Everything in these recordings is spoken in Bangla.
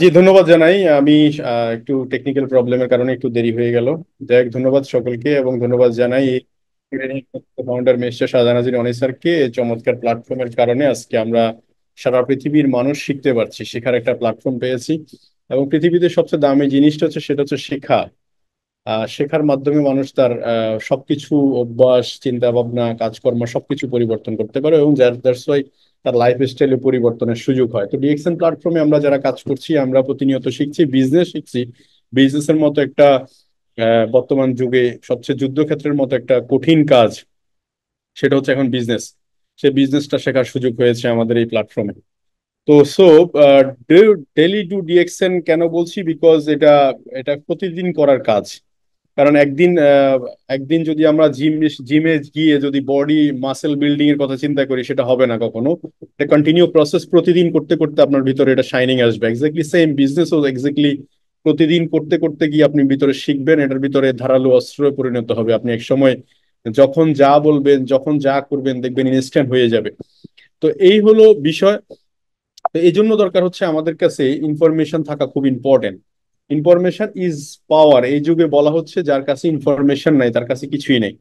জি ধন্যবাদ জানাই আমি একটু টেকনিক্যাল প্রবলেমের কারণে একটু দেরি হয়ে গেল দেখ ধন্যবাদ সকলকে এবং ধন্যবাদ জানাই ফাউন্ডার মিস্টার শাহজাহানাজির অনি স্যারকে চমৎকার প্ল্যাটফর্মের কারণে আজকে আমরা সারা পৃথিবীর মানুষ শিখতে পারছি শেখার একটা প্ল্যাটফর্ম পেয়েছি এবং পৃথিবীতে সবচেয়ে দামি জিনিসটা হচ্ছে সেটা হচ্ছে শেখা শেখার মাধ্যমে মানুষ তার সবকিছু অভ্যাস চিন্তা ভাবনা কাজকর্ম সবকিছু পরিবর্তন করতে পারে এবং দ্যাটস ওয়াই তার লাইফ স্টাইলে পরিবর্তনের সুযোগ হয় তো ডিএক্সএন প্ল্যাটফর্মে আমরা যারা কাজ করছি আমরা প্রতিনিয়ত শিখছি বিজনেস শিখছি বিজনেস এর মতো একটা বর্তমান যুগে সবচেয়ে যুদ্ধক্ষেত্রের মতো একটা কঠিন কাজ সেটা হচ্ছে এখন বিজনেস সে বিজনেসটা শেখার সুযোগ হয়েছে আমাদের এই প্ল্যাটফর্মে তো সো ডেলি টু ডিএক্সএন কেন বলছি বিকজ এটা এটা প্রতিদিন করার কাজ কারণ একদিন একদিন যদি আমরা জিম জিমে গিয়ে যদি বডি মাসেল বিল্ডিং এর কথা চিন্তা করি সেটা হবে না কখনো এটা কন্টিনিউ প্রসেস প্রতিদিন করতে করতে আপনার ভিতরে এটা শাইনিং আসবে এক্স্যাক্টলি সেম বিজনেস ও এক্স্যাক্টলি প্রতিদিন করতে করতে গিয়ে আপনি ভিতরে শিখবেন এটার ভিতরে ধারালো অস্ত্র পরিণত হবে আপনি এক সময় যখন যা বলবেন যখন যা করবেন দেখবেন ইনস্ট্যান্ট হয়ে যাবে তো এই হলো বিষয় এই জন্য দরকার হচ্ছে আমাদের কাছে ইনফরমেশন থাকা খুব ইম্পর্টেন্ট ইনফরমেশন ইজ পাওয়ার এই যুগে বলা হচ্ছে যার কাছে ইনফরমেশন নাই তার কাছে কিছুই নেই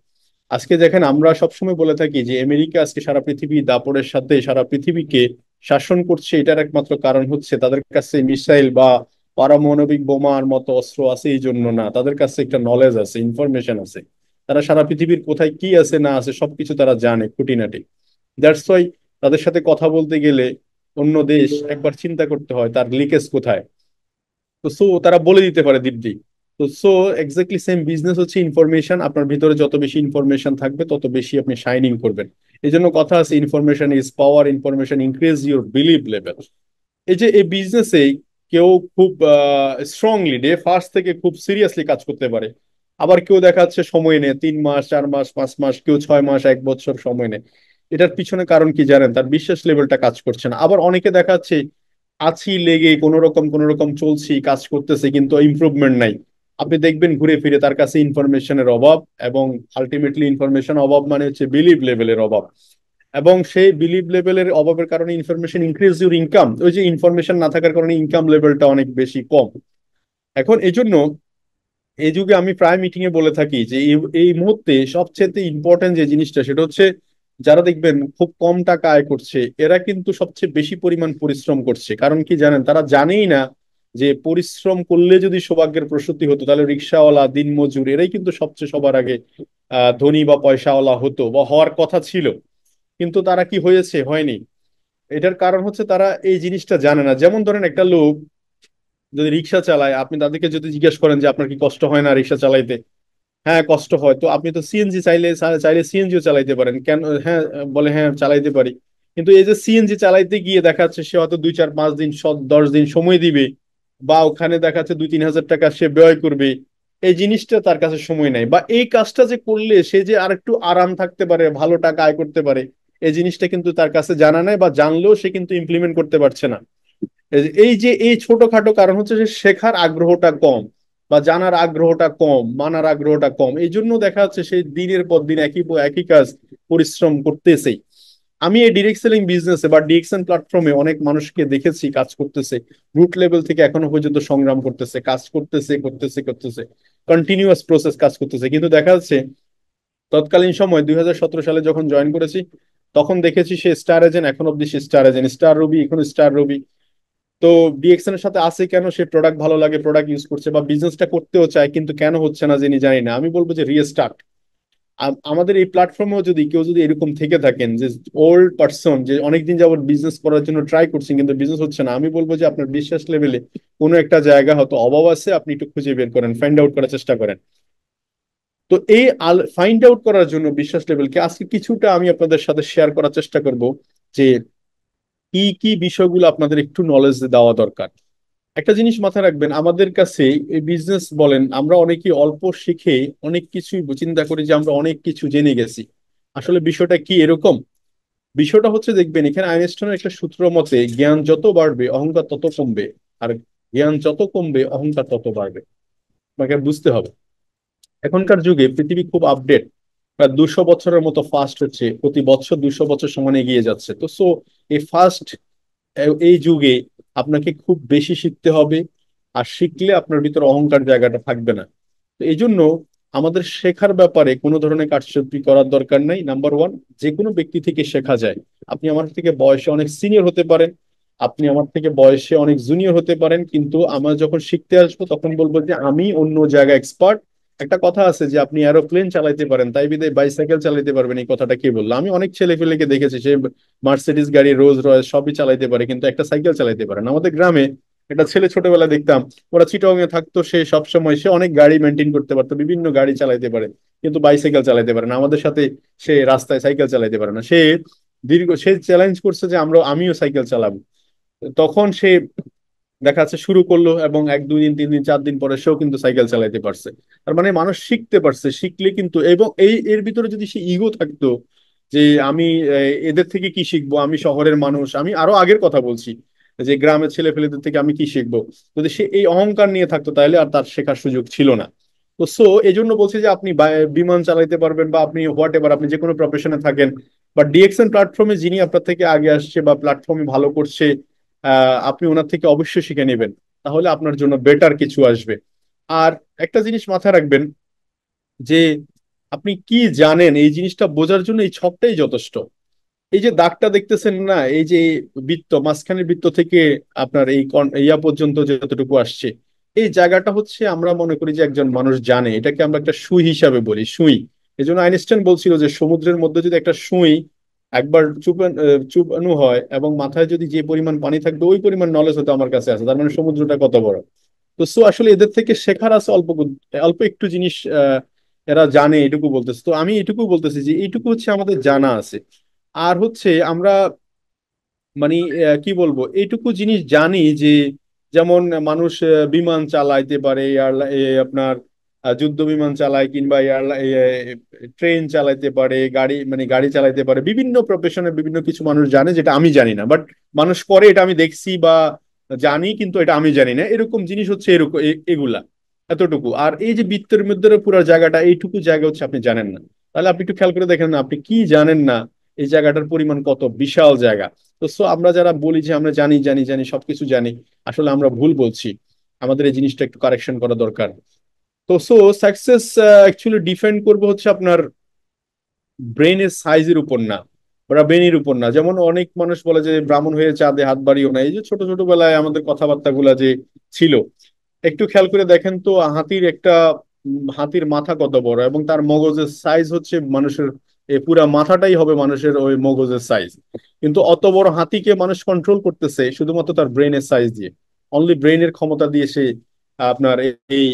আজকে দেখেন আমরা সবসময় বলে থাকি যে আমেরিকা আজকে সারা পৃথিবী দাপড়ের সাথে সারা পৃথিবীকে শাসন করছে এটার একমাত্র কারণ হচ্ছে তাদের কাছে মিসাইল বা পারমাণবিক বোমার মতো অস্ত্র আছে এই জন্য না তাদের কাছে একটা নলেজ আছে ইনফরমেশন আছে তারা সারা পৃথিবীর কোথায় কি আছে না আছে সবকিছু তারা জানে খুঁটিনাটি দ্যাটস ওয়াই তাদের সাথে কথা বলতে গেলে অন্য দেশ একবার চিন্তা করতে হয় তার লিকেজ কোথায় তো সো তারা বলে দিতে পারে দিব্যি তো সো এক্স্যাক্টলি সেম বিজনেস হচ্ছে ইনফরমেশন আপনার ভিতরে যত বেশি ইনফরমেশন থাকবে তত বেশি আপনি শাইনিং করবেন এই জন্য কথা আছে information is power information increase your believe level এই যে এই বিজনেসে কেউ খুব স্ট্রংলি ডে ফার্স্ট থেকে খুব সিরিয়াসলি কাজ করতে পারে আবার কেউ দেখা যাচ্ছে সময় নেয় তিন মাস চার মাস পাঁচ মাস কেউ ছয় মাস এক বছর সময় নেয় এটার পিছনে কারণ কি জানেন তার বিশ্বাস লেভেলটা কাজ করছে না আবার অনেকে দেখা যাচ্ছে আছি লেগে কোন রকম কোন রকম চলছি কাজ করতেছি কিন্তু ইমপ্রুভমেন্ট নাই আপনি দেখবেন ঘুরে ফিরে তার কাছে ইনফরমেশনের অভাব এবং আলটিমেটলি ইনফরমেশন অভাব মানে হচ্ছে বিলিভ লেভেলের অভাব এবং সেই বিলিভ লেভেলের অভাবের কারণে ইনফরমেশন ইনক্রিজ ইউর ইনকাম ওই যে ইনফরমেশন না থাকার কারণে ইনকাম লেভেলটা অনেক বেশি কম এখন এই জন্য এই যুগে আমি প্রায় মিটিং এ বলে থাকি যে এই মুহূর্তে সবচেয়ে ইম্পর্টেন্ট যে জিনিসটা সেটা হচ্ছে যারা দেখবেন খুব কম টাকা আয় করছে এরা কিন্তু সবচেয়ে বেশি পরিমাণ পরিশ্রম করছে কারণ কি জানেন তারা জানেই না যে পরিশ্রম করলে যদি সৌভাগ্যের প্রসূতি হতো তাহলে রিক্সাওয়ালা দিনমজুর এরাই কিন্তু সবচেয়ে সবার আগে ধনী বা পয়সাওয়ালা হতো বা হওয়ার কথা ছিল কিন্তু তারা কি হয়েছে হয়নি এটার কারণ হচ্ছে তারা এই জিনিসটা জানে না যেমন ধরেন একটা লোক যদি রিক্সা চালায় আপনি তাদেরকে যদি জিজ্ঞেস করেন যে আপনার কি কষ্ট হয় না রিক্সা চালাইতে হ্যাঁ কষ্ট হয় তো আপনি তো সিএনজি চাইলে চাইলে সিএনজিও চালাইতে পারেন কেন হ্যাঁ বলে হ্যাঁ চালাইতে পারি কিন্তু এই যে সিএনজি চালাইতে গিয়ে দেখা যাচ্ছে সে হয়তো দুই চার পাঁচ দিন দশ দিন সময় দিবে বা ওখানে দেখা যাচ্ছে দুই তিন হাজার টাকা সে ব্যয় করবে এই জিনিসটা তার কাছে সময় নাই বা এই কাজটা যে করলে সে যে আর একটু আরাম থাকতে পারে ভালো টাকা আয় করতে পারে এই জিনিসটা কিন্তু তার কাছে জানা নাই বা জানলেও সে কিন্তু ইমপ্লিমেন্ট করতে পারছে না এই যে এই ছোটখাটো কারণ হচ্ছে যে শেখার আগ্রহটা কম বা জানার আগ্রহটা কম মানার আগ্রহটা কম এই জন্য দেখা যাচ্ছে সেই দিনের পর দিন একই একই কাজ পরিশ্রম করতেছে আমি এই ডিরেক্ট সেলিং বিজনেসে বা ডিএক্সএন প্ল্যাটফর্মে অনেক মানুষকে দেখেছি কাজ করতেছে রুট লেভেল থেকে এখনো পর্যন্ত সংগ্রাম করতেছে কাজ করতেছে করতেছে করতেছে কন্টিনিউয়াস প্রসেস কাজ করতেছে কিন্তু দেখা যাচ্ছে তৎকালীন সময় দুই সালে যখন জয়েন করেছি তখন দেখেছি সে স্টার এজেন্ট এখন অব্দি সে স্টার এজেন্ট স্টার রবি এখন স্টার রবি তো ডিএক্সএন এর সাথে আছে কেন সে প্রোডাক্ট ভালো লাগে প্রোডাক্ট ইউজ করছে বা বিজনেসটা করতেও চায় কিন্তু কেন হচ্ছে না যিনি জানি না আমি বলবো যে রিস্টার্ট আমাদের এই প্ল্যাটফর্মেও যদি কেউ যদি এরকম থেকে থাকেন যে ওল্ড পার্সন যে অনেকদিন যাবত বিজনেস করার জন্য ট্রাই করছেন কিন্তু বিজনেস হচ্ছে না আমি বলবো যে আপনার বিশ্বাস লেভেলে কোনো একটা জায়গা হয়তো অভাব আছে আপনি একটু খুঁজে বের করেন ফাইন্ড আউট করার চেষ্টা করেন তো এই ফাইন্ড আউট করার জন্য বিশ্বাস লেভেলকে আজকে কিছুটা আমি আপনাদের সাথে শেয়ার করার চেষ্টা করব যে কি কি বিষয়গুলো আপনাদের একটু নলেজ দেওয়া দরকার একটা জিনিস মাথায় রাখবেন আমাদের কাছে বিজনেস বলেন আমরা অনেকেই অল্প শিখে অনেক কিছুই চিন্তা করি যে আমরা অনেক কিছু জেনে গেছি আসলে বিষয়টা কি এরকম বিষয়টা হচ্ছে দেখবেন এখানে আইনস্টনের একটা সূত্র মতে জ্ঞান যত বাড়বে অহংকার তত কমবে আর জ্ঞান যত কমবে অহংকার তত বাড়বে আপনাকে বুঝতে হবে এখনকার যুগে পৃথিবী খুব আপডেট প্রায় দুশো বছরের মতো ফাস্ট হচ্ছে প্রতি বছর দুশো বছর সমান এগিয়ে যাচ্ছে তো সো এই ফাস্ট এই যুগে আপনাকে খুব বেশি শিখতে হবে আর শিখলে আপনার ভিতরে অহংকার জায়গাটা থাকবে না তো এই জন্য আমাদের শেখার ব্যাপারে কোনো ধরনের কারচুপি করার দরকার নাই নাম্বার ওয়ান যে কোনো ব্যক্তি থেকে শেখা যায় আপনি আমার থেকে বয়সে অনেক সিনিয়র হতে পারেন আপনি আমার থেকে বয়সে অনেক জুনিয়র হতে পারেন কিন্তু আমরা যখন শিখতে আসবো তখন বলবো যে আমি অন্য জায়গায় এক্সপার্ট একটা কথা আছে যে আপনি এরোপ্লেন চালাইতে পারেন তাই বিদায় বাইসাইকেল চালাইতে পারবেন এই কথাটা কে বললো আমি অনেক ছেলে ফেলেকে দেখেছি সে মার্সিডিস গাড়ি রোজ রয়েস সবই চালাইতে পারে কিন্তু একটা সাইকেল চালাইতে পারে না আমাদের গ্রামে একটা ছেলে ছোটবেলায় দেখতাম ওরা চিটাং এ থাকতো সে সবসময় সে অনেক গাড়ি মেনটেন করতে পারতো বিভিন্ন গাড়ি চালাইতে পারে কিন্তু বাইসাইকেল চালাইতে পারে না আমাদের সাথে সে রাস্তায় সাইকেল চালাইতে পারে না সে দীর্ঘ সে চ্যালেঞ্জ করছে যে আমরা আমিও সাইকেল চালাবো তখন সে দেখা যাচ্ছে শুরু করলো এবং এক দুই দিন তিন দিন চার দিন পরে সেও কিন্তু সাইকেল চালাইতে পারছে তার মানে মানুষ শিখতে পারছে শিখলে কিন্তু এবং এই এর ভিতরে যদি সে ইগো থাকতো যে আমি এদের থেকে কি শিখবো আমি শহরের মানুষ আমি আরো আগের কথা বলছি যে গ্রামের ছেলে ফেলেদের থেকে আমি কি শিখবো যদি সে এই অহংকার নিয়ে থাকতো তাহলে আর তার শেখার সুযোগ ছিল না তো সো এই জন্য বলছি যে আপনি বিমান চালাইতে পারবেন বা আপনি হোয়াট এভার আপনি যে কোনো প্রফেশনে থাকেন বা ডিএক্সএন প্ল্যাটফর্মে যিনি আপনার থেকে আগে আসছে বা প্ল্যাটফর্মে ভালো করছে আপনি ওনার থেকে অবশ্যই শিখে নেবেন তাহলে আপনার জন্য বেটার কিছু আসবে আর একটা জিনিস মাথায় রাখবেন যে আপনি কি জানেন এই জিনিসটা বোঝার জন্য এই ছকটাই যথেষ্ট এই যে দাগটা দেখতেছেন না এই যে বৃত্ত মাঝখানের বৃত্ত থেকে আপনার এই ইয়া পর্যন্ত যতটুকু আসছে এই জায়গাটা হচ্ছে আমরা মনে করি যে একজন মানুষ জানে এটাকে আমরা একটা সুই হিসাবে বলি সুই এই জন্য আইনস্টাইন বলছিল যে সমুদ্রের মধ্যে যদি একটা সুই একবার চুপান চুপানো হয় এবং মাথায় যদি যে পরিমাণ পানি থাকবে ওই পরিমাণ নলেজ হতো আমার কাছে আছে তার মানে সমুদ্রটা কত বড় তো সো আসলে এদের থেকে শেখার আছে অল্প অল্প একটু জিনিস এরা জানে এটুকু বলতেছে তো আমি এটুকু বলতেছি যে এইটুকু হচ্ছে আমাদের জানা আছে আর হচ্ছে আমরা মানে কি বলবো এইটুকু জিনিস জানি যে যেমন মানুষ বিমান চালাইতে পারে আপনার যুদ্ধ বিমান চালায় কিংবা ট্রেন চালাইতে পারে গাড়ি মানে গাড়ি চালাইতে পারে বিভিন্ন প্রফেশনে বিভিন্ন কিছু মানুষ জানে যেটা আমি জানি না বাট মানুষ করে এটা আমি দেখছি বা জানি কিন্তু এটা আমি জানি না এরকম জিনিস হচ্ছে এরকম এগুলা এতটুকু আর এই যে বৃত্তের মধ্যে পুরো জায়গাটা এইটুকু জায়গা হচ্ছে আপনি জানেন না তাহলে আপনি একটু খেয়াল করে দেখেন না আপনি কি জানেন না এই জায়গাটার পরিমাণ কত বিশাল জায়গা তো সো আমরা যারা বলি যে আমরা জানি জানি জানি সবকিছু জানি আসলে আমরা ভুল বলছি আমাদের এই জিনিসটা একটু কারেকশন করা দরকার তো সো সাকসেস অ্যাকচুয়ালি ডিফেন্ড করবে হচ্ছে আপনার ব্রেনের সাইজের উপর না ওরা ব্রেনের উপর না যেমন অনেক মানুষ বলে যে ব্রাহ্মণ হয়ে চাঁদে হাত বাড়িও না এই যে ছোট ছোট বেলায় আমাদের কথাবার্তাগুলা যে ছিল একটু খেয়াল করে দেখেন তো হাতির একটা হাতির মাথা কত বড় এবং তার মগজের সাইজ হচ্ছে মানুষের পুরা মাথাটাই হবে মানুষের ওই মগজের সাইজ কিন্তু অত বড় হাতিকে মানুষ কন্ট্রোল করতেছে শুধুমাত্র তার ব্রেনের সাইজ দিয়ে অনলি ব্রেনের ক্ষমতা দিয়ে সে আপনার এই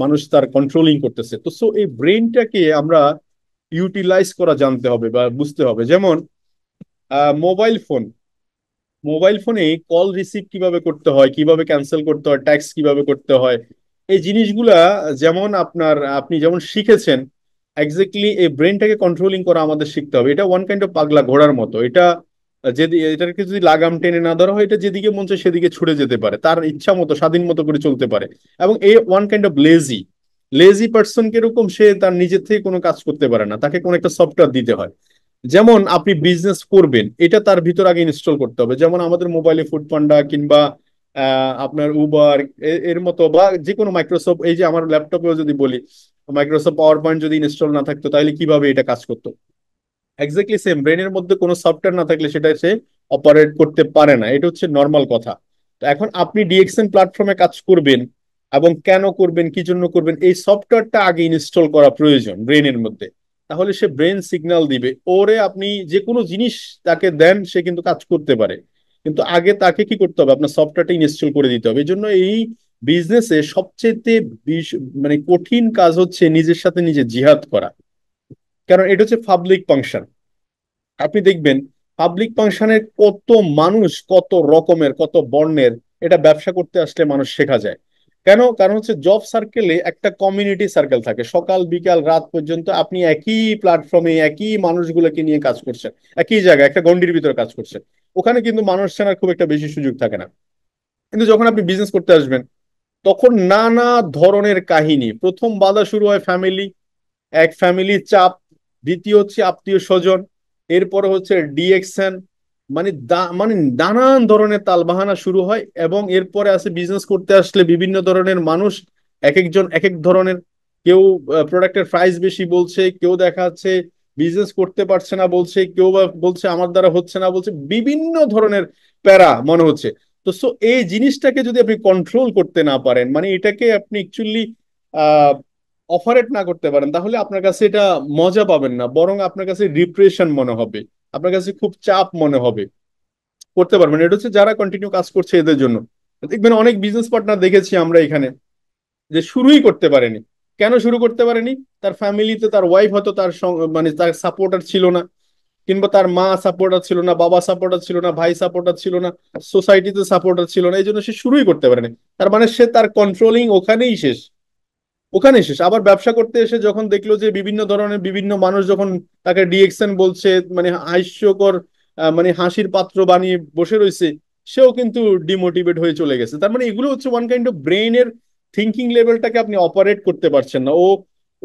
মানুষ তার কন্ট্রোলিং করতেছে তো সো এই ব্রেনটাকে আমরা ইউটিলাইজ করা জানতে হবে বা বুঝতে হবে যেমন মোবাইল ফোন মোবাইল ফোনে কল রিসিভ কিভাবে করতে হয় কিভাবে ক্যান্সেল করতে হয় ট্যাক্স কিভাবে করতে হয় এই জিনিসগুলা যেমন আপনার আপনি যেমন শিখেছেন এক্স্যাক্টলি এই ব্রেনটাকে কন্ট্রোলিং করা আমাদের শিখতে হবে এটা ওয়ান কাইন্ড অফ পাগলা ঘোড়ার মতো এটা যদি এটাকে যদি লাগাম টেনে না ধরা হয় এটা যেদিকে মন চায় সেদিকে ছুটে যেতে পারে তার ইচ্ছা মতো স্বাধীন মতো করে চলতে পারে এবং a one kind of lazy lazy person কিরকম সে তার নিজের থেকে কোনো কাজ করতে পারে না তাকে কোনো একটা সফটওয়্যার দিতে হয় যেমন আপনি বিজনেস করবেন এটা তার ভিতর আগে ইনস্টল করতে হবে যেমন আমাদের মোবাইলে ফুড পান্ডা কিংবা আপনার উবার এর মতো বা যে কোনো মাইক্রোসফট এই যে আমার ল্যাপটপেও যদি বলি মাইক্রোসফট পাওয়ার পয়েন্ট যদি ইনস্টল না থাকতো তাহলে কিভাবে এটা কাজ করতো এক্স্যাক্টলি সেম ব্রেনের মধ্যে কোনো সফটওয়্যার না থাকলে সেটা সে অপারেট করতে পারে না এটা হচ্ছে নর্মাল কথা তো এখন আপনি ডিএক্সএন প্ল্যাটফর্মে কাজ করবেন এবং কেন করবেন কি জন্য করবেন এই সফটওয়্যারটা আগে ইনস্টল করা প্রয়োজন ব্রেনের মধ্যে তাহলে সে ব্রেন সিগন্যাল দিবে ওরে আপনি যে কোনো জিনিস তাকে দেন সে কিন্তু কাজ করতে পারে কিন্তু আগে তাকে কি করতে হবে আপনার সফটওয়্যারটা ইনস্টল করে দিতে হবে এই জন্য এই বিজনেসে সবচেয়ে মানে কঠিন কাজ হচ্ছে নিজের সাথে নিজে জিহাদ করা কারণ এটা হচ্ছে পাবলিক ফাংশন আপনি দেখবেন পাবলিক ফাংশনের কত মানুষ কত রকমের কত বর্ণের এটা ব্যবসা করতে আসলে মানুষ শেখা যায় কেন কারণ হচ্ছে জব সার্কেলে একটা কমিউনিটি সার্কেল থাকে সকাল বিকাল রাত পর্যন্ত আপনি একই প্ল্যাটফর্মে একই মানুষগুলোকে নিয়ে কাজ করছেন একই জায়গায় একটা গণ্ডির ভিতরে কাজ করছেন ওখানে কিন্তু মানুষ চেনার খুব একটা বেশি সুযোগ থাকে না কিন্তু যখন আপনি বিজনেস করতে আসবেন তখন নানা ধরনের কাহিনী প্রথম বাধা শুরু হয় ফ্যামিলি এক ফ্যামিলির চাপ দ্বিতীয় হচ্ছে আত্মীয় স্বজন এরপর হচ্ছে ডিএকশন মানে মানে নানান ধরনের তালবাহানা শুরু হয় এবং এরপরে আসে বিজনেস করতে আসলে বিভিন্ন ধরনের মানুষ এক একজন এক এক ধরনের কেউ প্রোডাক্টের প্রাইস বেশি বলছে কেউ দেখা যাচ্ছে বিজনেস করতে পারছে না বলছে কেউ বা বলছে আমার দ্বারা হচ্ছে না বলছে বিভিন্ন ধরনের প্যারা মনে হচ্ছে তো সো এই জিনিসটাকে যদি আপনি কন্ট্রোল করতে না পারেন মানে এটাকে আপনি অ্যাকচুয়ালি অপারেট না করতে পারেন তাহলে আপনার কাছে এটা মজা পাবেন না বরং আপনার কাছে ডিপ্রেশন মনে হবে আপনার কাছে খুব চাপ মনে হবে করতে পারবেন এটা হচ্ছে যারা কন্টিনিউ কাজ করছে এদের জন্য দেখবেন অনেক বিজনেস পার্টনার দেখেছি আমরা এখানে যে শুরুই করতে পারেনি কেন শুরু করতে পারেনি তার ফ্যামিলিতে তার ওয়াইফ হয়তো তার মানে তার সাপোর্টার ছিল না কিংবা তার মা সাপোর্টার ছিল না বাবা সাপোর্টার ছিল না ভাই সাপোর্টার ছিল না সোসাইটিতে সাপোর্টার ছিল না এই জন্য সে শুরুই করতে পারেনি তার মানে সে তার কন্ট্রোলিং ওখানেই শেষ ওখানে শেষ আবার ব্যবসা করতে এসে যখন দেখলো যে বিভিন্ন ধরনের বিভিন্ন মানুষ যখন তাকে ডিএক্সন বলছে মানে হাস্যকর মানে হাসির পাত্র বানিয়ে বসে রয়েছে সেও কিন্তু ডিমোটিভেট হয়ে চলে গেছে তার মানে এগুলো হচ্ছে ওয়ান কাইন্ড অফ ব্রেইনের থিঙ্কিং লেভেলটাকে আপনি অপারেট করতে পারছেন না ও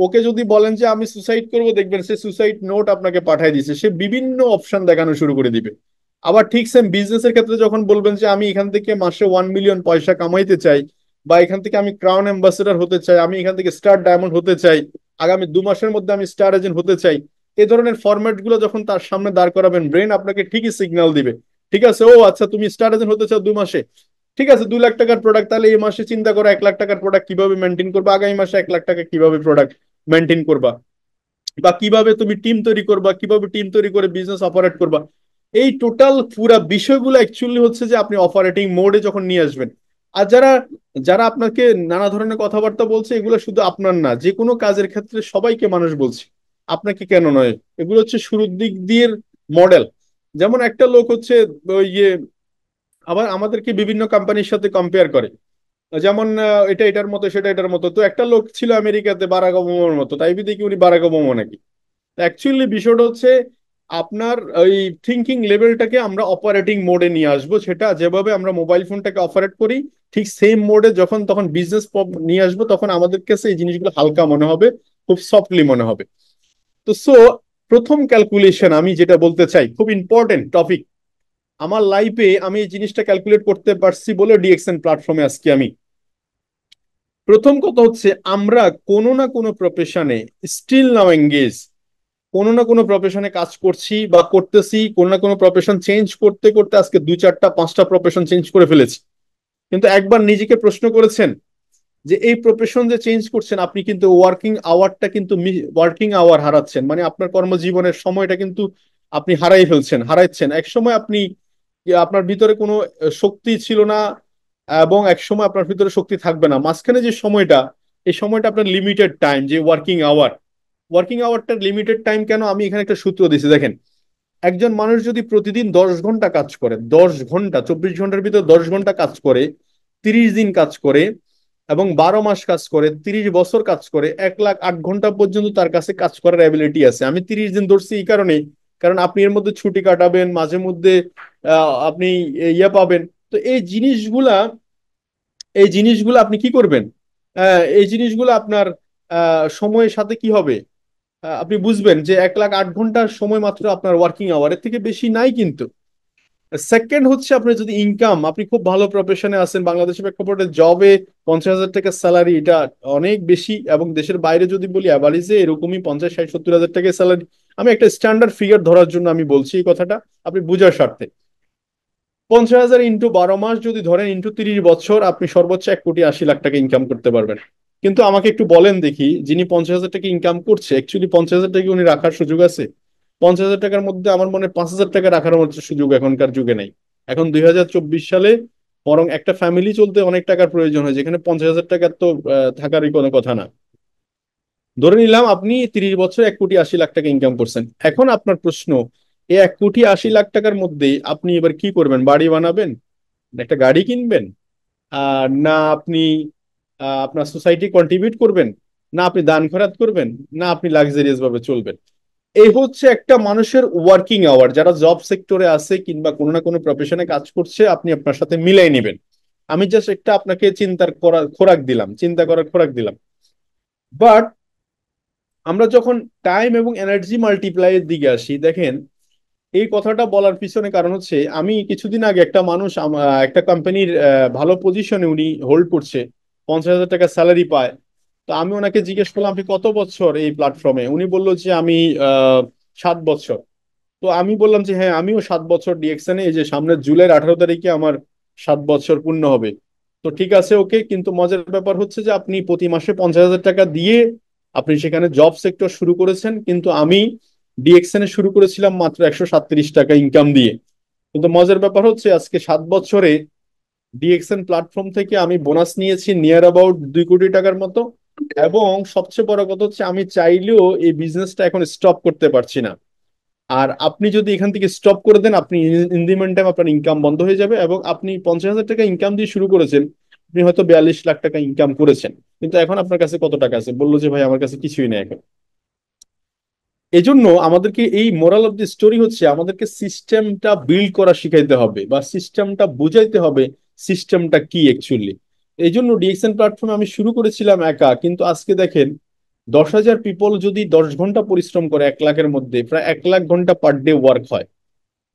ওকে যদি বলেন যে আমি সুসাইড করব দেখবেন সে সুসাইড নোট আপনাকে পাঠিয়ে দিছে সে বিভিন্ন অপশন দেখানো শুরু করে দিবে আবার ঠিক সেম বিজনেসের ক্ষেত্রে যখন বলবেন যে আমি এখান থেকে মাসে ওয়ান মিলিয়ন পয়সা কামাইতে চাই বা এখান থেকে আমি ক্রাউন অ্যাম্বাসেডার হতে চাই আমি এখান থেকে স্টার ডায়মন্ড হতে চাই আগামী দু মাসের মধ্যে আমি স্টার এজেন্ট হতে চাই এ ধরনের ফরম্যাট গুলো যখন তার সামনে দাঁড় করাবেন ব্রেন আপনাকে ঠিকই সিগন্যাল দিবে ঠিক আছে ও আচ্ছা তুমি স্টার এজেন্ট হতে চাও দু মাসে ঠিক আছে দু লাখ টাকার প্রোডাক্ট তাহলে এই মাসে চিন্তা করো এক লাখ টাকার প্রোডাক্ট কিভাবে মেনটেন করবা আগামী মাসে এক লাখ টাকা কিভাবে প্রোডাক্ট মেনটেন করবা বা কিভাবে তুমি টিম তৈরি করবা কিভাবে টিম তৈরি করে বিজনেস অপারেট করবা এই টোটাল পুরা বিষয়গুলো অ্যাকচুয়ালি হচ্ছে যে আপনি অপারেটিং মোডে যখন নিয়ে আসবেন আর যারা যারা আপনাকে নানা ধরনের কথাবার্তা বলছে এগুলো শুধু আপনার না যে কোনো কাজের ক্ষেত্রে সবাইকে মানুষ বলছে আপনাকে কেন নয় এগুলো হচ্ছে শুরুর দিক দিয়ে মডেল যেমন একটা লোক হচ্ছে ওই ইয়ে আবার আমাদেরকে বিভিন্ন কোম্পানির সাথে কম্পেয়ার করে যেমন এটা এটার মতো সেটা এটার মতো তো একটা লোক ছিল আমেরিকাতে বারাক ওবামার মতো তাই বি দেখি উনি বারাক ওবামা নাকি অ্যাকচুয়ালি বিষয়টা হচ্ছে আপনার ওই থিঙ্কিং লেভেলটাকে আমরা অপারেটিং মোডে নিয়ে আসবো সেটা যেভাবে আমরা মোবাইল ফোনটাকে অপারেট করি ঠিক সেম মোডে যখন তখন বিজনেস নিয়ে আসবো তখন আমাদের কাছে এই জিনিসগুলো হালকা মনে হবে খুব সফটলি মনে হবে তো সো প্রথম ক্যালকুলেশন আমি যেটা বলতে চাই খুব ইম্পর্টেন্ট টপিক আমার লাইফে আমি এই জিনিসটা ক্যালকুলেট করতে পারছি বলে ডিএক্সএন প্ল্যাটফর্মে আজকে আমি প্রথম কথা হচ্ছে আমরা কোনো না কোনো প্রফেশনে স্টিল নাও এঙ্গেজ কোনো না কোনো প্রফেশনে কাজ করছি বা করতেছি কোনো না কোনো প্রফেশন চেঞ্জ করতে করতে আজকে দুই চারটা পাঁচটা প্রফেশন চেঞ্জ করে ফেলেছি কিন্তু একবার নিজেকে প্রশ্ন করেছেন যে এই প্রফেশন যে চেঞ্জ করছেন আপনি কিন্তু ওয়ার্কিং আওয়ারটা কিন্তু ওয়ার্কিং আওয়ার হারাচ্ছেন মানে আপনার কর্মজীবনের সময়টা কিন্তু আপনি হারাই ফেলছেন হারাচ্ছেন একসময় আপনি আপনার ভিতরে কোনো শক্তি ছিল না এবং একসময় আপনার ভিতরে শক্তি থাকবে না মাঝখানে যে সময়টা এই সময়টা আপনার লিমিটেড টাইম যে ওয়ার্কিং আওয়ার ওয়ার্কিং আওয়ারটা লিমিটেড টাইম কেন আমি এখানে একটা সূত্র দিছি দেখেন একজন মানুষ যদি প্রতিদিন দশ ঘন্টা কাজ করে দশ ঘন্টা চব্বিশ ঘন্টার ভিতরে দশ ঘন্টা কাজ করে তিরিশ দিন কাজ করে এবং বারো মাস কাজ করে তিরিশ বছর কাজ করে এক লাখ আট ঘন্টা পর্যন্ত তার কাছে কাজ করার অ্যাবিলিটি আছে আমি তিরিশ দিন ধরছি এই কারণে কারণ আপনি এর মধ্যে ছুটি কাটাবেন মাঝে মধ্যে আপনি ইয়ে পাবেন তো এই জিনিসগুলা এই জিনিসগুলো আপনি কি করবেন এই জিনিসগুলো আপনার সময়ের সাথে কি হবে আপনি বুঝবেন যে এক লাখ আট ঘন্টার সময় মাত্র আপনার ওয়ার্কিং আওয়ারের থেকে বেশি নাই কিন্তু সেকেন্ড হচ্ছে আপনার যদি ইনকাম আপনি খুব ভালো প্রফেশনে আছেন বাংলাদেশের প্রেক্ষাপটে জবে পঞ্চাশ হাজার টাকা স্যালারি এটা অনেক বেশি এবং দেশের বাইরে যদি বলি অ্যাভারেজে এরকমই পঞ্চাশ ষাট সত্তর হাজার টাকা স্যালারি আমি একটা স্ট্যান্ডার্ড ফিগার ধরার জন্য আমি বলছি এই কথাটা আপনি বোঝার স্বার্থে পঞ্চাশ হাজার ইন্টু বারো মাস যদি ধরেন ইন্টু তিরিশ বছর আপনি সর্বোচ্চ এক কোটি আশি লাখ টাকা ইনকাম করতে পারবেন কিন্তু আমাকে একটু বলেন দেখি যিনি পঞ্চাশ হাজার টাকা ইনকাম করছে অ্যাকচুয়ালি পঞ্চাশ হাজার টাকা উনি রাখার সুযোগ আছে পঞ্চাশ হাজার টাকার মধ্যে আমার মনে পাঁচ হাজার টাকা রাখার মধ্যে সুযোগ এখনকার যুগে নেই এখন দুই হাজার চব্বিশ সালে বরং একটা ফ্যামিলি চলতে অনেক টাকার প্রয়োজন হয় যেখানে পঞ্চাশ হাজার টাকার তো থাকারই কোনো কথা না ধরে নিলাম আপনি তিরিশ বছর এক কোটি আশি লাখ টাকা ইনকাম করছেন এখন আপনার প্রশ্ন এই এক কোটি আশি লাখ টাকার মধ্যে আপনি এবার কি করবেন বাড়ি বানাবেন একটা গাড়ি কিনবেন আর না আপনি আপনার সোসাইটি কন্ট্রিবিউট করবেন না আপনি দান খরাত করবেন না আপনি লাক্সারিয়াস ভাবে চলবেন এই হচ্ছে একটা মানুষের ওয়ার্কিং আওয়ার যারা জব সেক্টরে আছে কিংবা কোনো না কোনো প্রফেশনে কাজ করছে আপনি আপনার সাথে মিলাই নেবেন আমি জাস্ট একটা আপনাকে চিন্তার করা খোরাক দিলাম চিন্তা করার খোরাক দিলাম বাট আমরা যখন টাইম এবং এনার্জি মাল্টিপ্লাইয়ের দিকে আসি দেখেন এই কথাটা বলার পিছনে কারণ হচ্ছে আমি কিছুদিন আগে একটা মানুষ একটা কোম্পানির ভালো পজিশনে উনি হোল্ড করছে পঞ্চাশ হাজার টাকা স্যালারি পায় তো আমি ওনাকে জিজ্ঞেস করলাম আপনি কত বছর এই প্ল্যাটফর্মে উনি বললো যে আমি সাত বছর তো আমি বললাম যে হ্যাঁ আমিও সাত বছর ডিএক্সএনে এই যে সামনের জুলাইয়ের আঠারো তারিখে আমার সাত বছর পূর্ণ হবে তো ঠিক আছে ওকে কিন্তু মজার ব্যাপার হচ্ছে যে আপনি প্রতি মাসে পঞ্চাশ হাজার টাকা দিয়ে আপনি সেখানে জব সেক্টর শুরু করেছেন কিন্তু আমি ডিএকশানে শুরু করেছিলাম মাত্র একশো সাতত্রিশ টাকা ইনকাম দিয়ে কিন্তু মজার ব্যাপার হচ্ছে আজকে সাত বছরে ডিএক্সএন প্ল্যাটফর্ম থেকে আমি বোনাস নিয়েছি নিয়ার অ্যাবাউট দুই কোটি টাকার মতো এবং সবচেয়ে বড় কথা হচ্ছে আমি চাইলেও এই বিজনেসটা এখন স্টপ করতে পারছি না আর আপনি যদি এখান থেকে স্টপ করে দেন আপনি ইন দি মেন টাইম আপনার ইনকাম বন্ধ হয়ে যাবে এবং আপনি পঞ্চাশ হাজার টাকা ইনকাম দিয়ে শুরু করেছেন আপনি হয়তো বিয়াল্লিশ লাখ টাকা ইনকাম করেছেন কিন্তু এখন আপনার কাছে কত টাকা আছে বললো যে ভাই আমার কাছে কিছুই নেই এখন এজন্য আমাদেরকে এই মোরাল অফ দি স্টোরি হচ্ছে আমাদেরকে সিস্টেমটা বিল্ড করা শিখাইতে হবে বা সিস্টেমটা বুঝাইতে হবে সিস্টেমটা কি অ্যাকচুয়ালি এই জন্য ডিএক্সএন প্ল্যাটফর্মে আমি শুরু করেছিলাম একা কিন্তু আজকে দেখেন দশ হাজার পিপল যদি দশ ঘন্টা পরিশ্রম করে এক লাখের মধ্যে প্রায় এক লাখ ঘন্টা পার ডে ওয়ার্ক হয়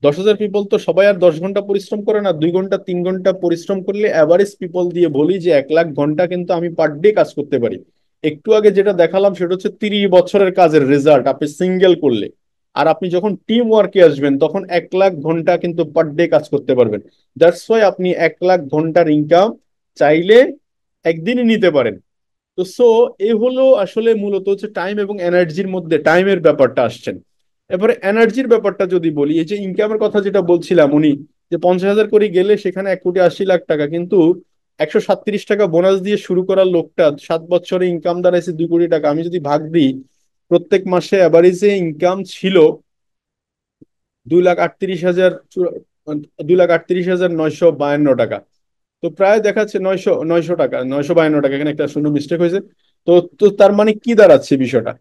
দশ হাজার পিপল তো সবাই আর দশ ঘন্টা পরিশ্রম করে না দুই ঘন্টা তিন ঘন্টা পরিশ্রম করলে অ্যাভারেজ পিপল দিয়ে বলি যে এক লাখ ঘন্টা কিন্তু আমি পার ডে কাজ করতে পারি একটু আগে যেটা দেখালাম সেটা হচ্ছে তিরিশ বছরের কাজের রেজাল্ট আপনি সিঙ্গেল করলে আর আপনি যখন টিম ওয়ার্কে আসবেন তখন এক লাখ ঘন্টা কিন্তু পার ডে কাজ করতে পারবেন দ্যাটস ওয়াই আপনি এক লাখ ঘন্টার ইনকাম চাইলে একদিনই নিতে পারেন তো সো এ হলো আসলে মূলত হচ্ছে টাইম এবং এনার্জির মধ্যে টাইমের ব্যাপারটা আসছেন এবারে এনার্জির ব্যাপারটা যদি বলি এই যে ইনকামের কথা যেটা বলছিলাম উনি যে পঞ্চাশ হাজার করে গেলে সেখানে এক কোটি আশি লাখ টাকা কিন্তু একশো সাতত্রিশ টাকা বোনাস দিয়ে শুরু করার লোকটা সাত বছরে ইনকাম দাঁড়াইছে দুই কোটি টাকা আমি যদি ভাগ দিই প্রত্যেক মাসে অ্যাভারেজে ইনকাম ছিল দুই লাখ আটত্রিশ হাজার দুই লাখ আটত্রিশ হাজার নয়শো বায়ান্ন টাকা তো প্রায় দেখাচ্ছে নয়শো নয়শো টাকা নয়শো বায়ান্ন টাকা এখানে একটা শূন্য মিস্টেক হয়েছে তো তো তার মানে কি দাঁড়াচ্ছে বিষয়টা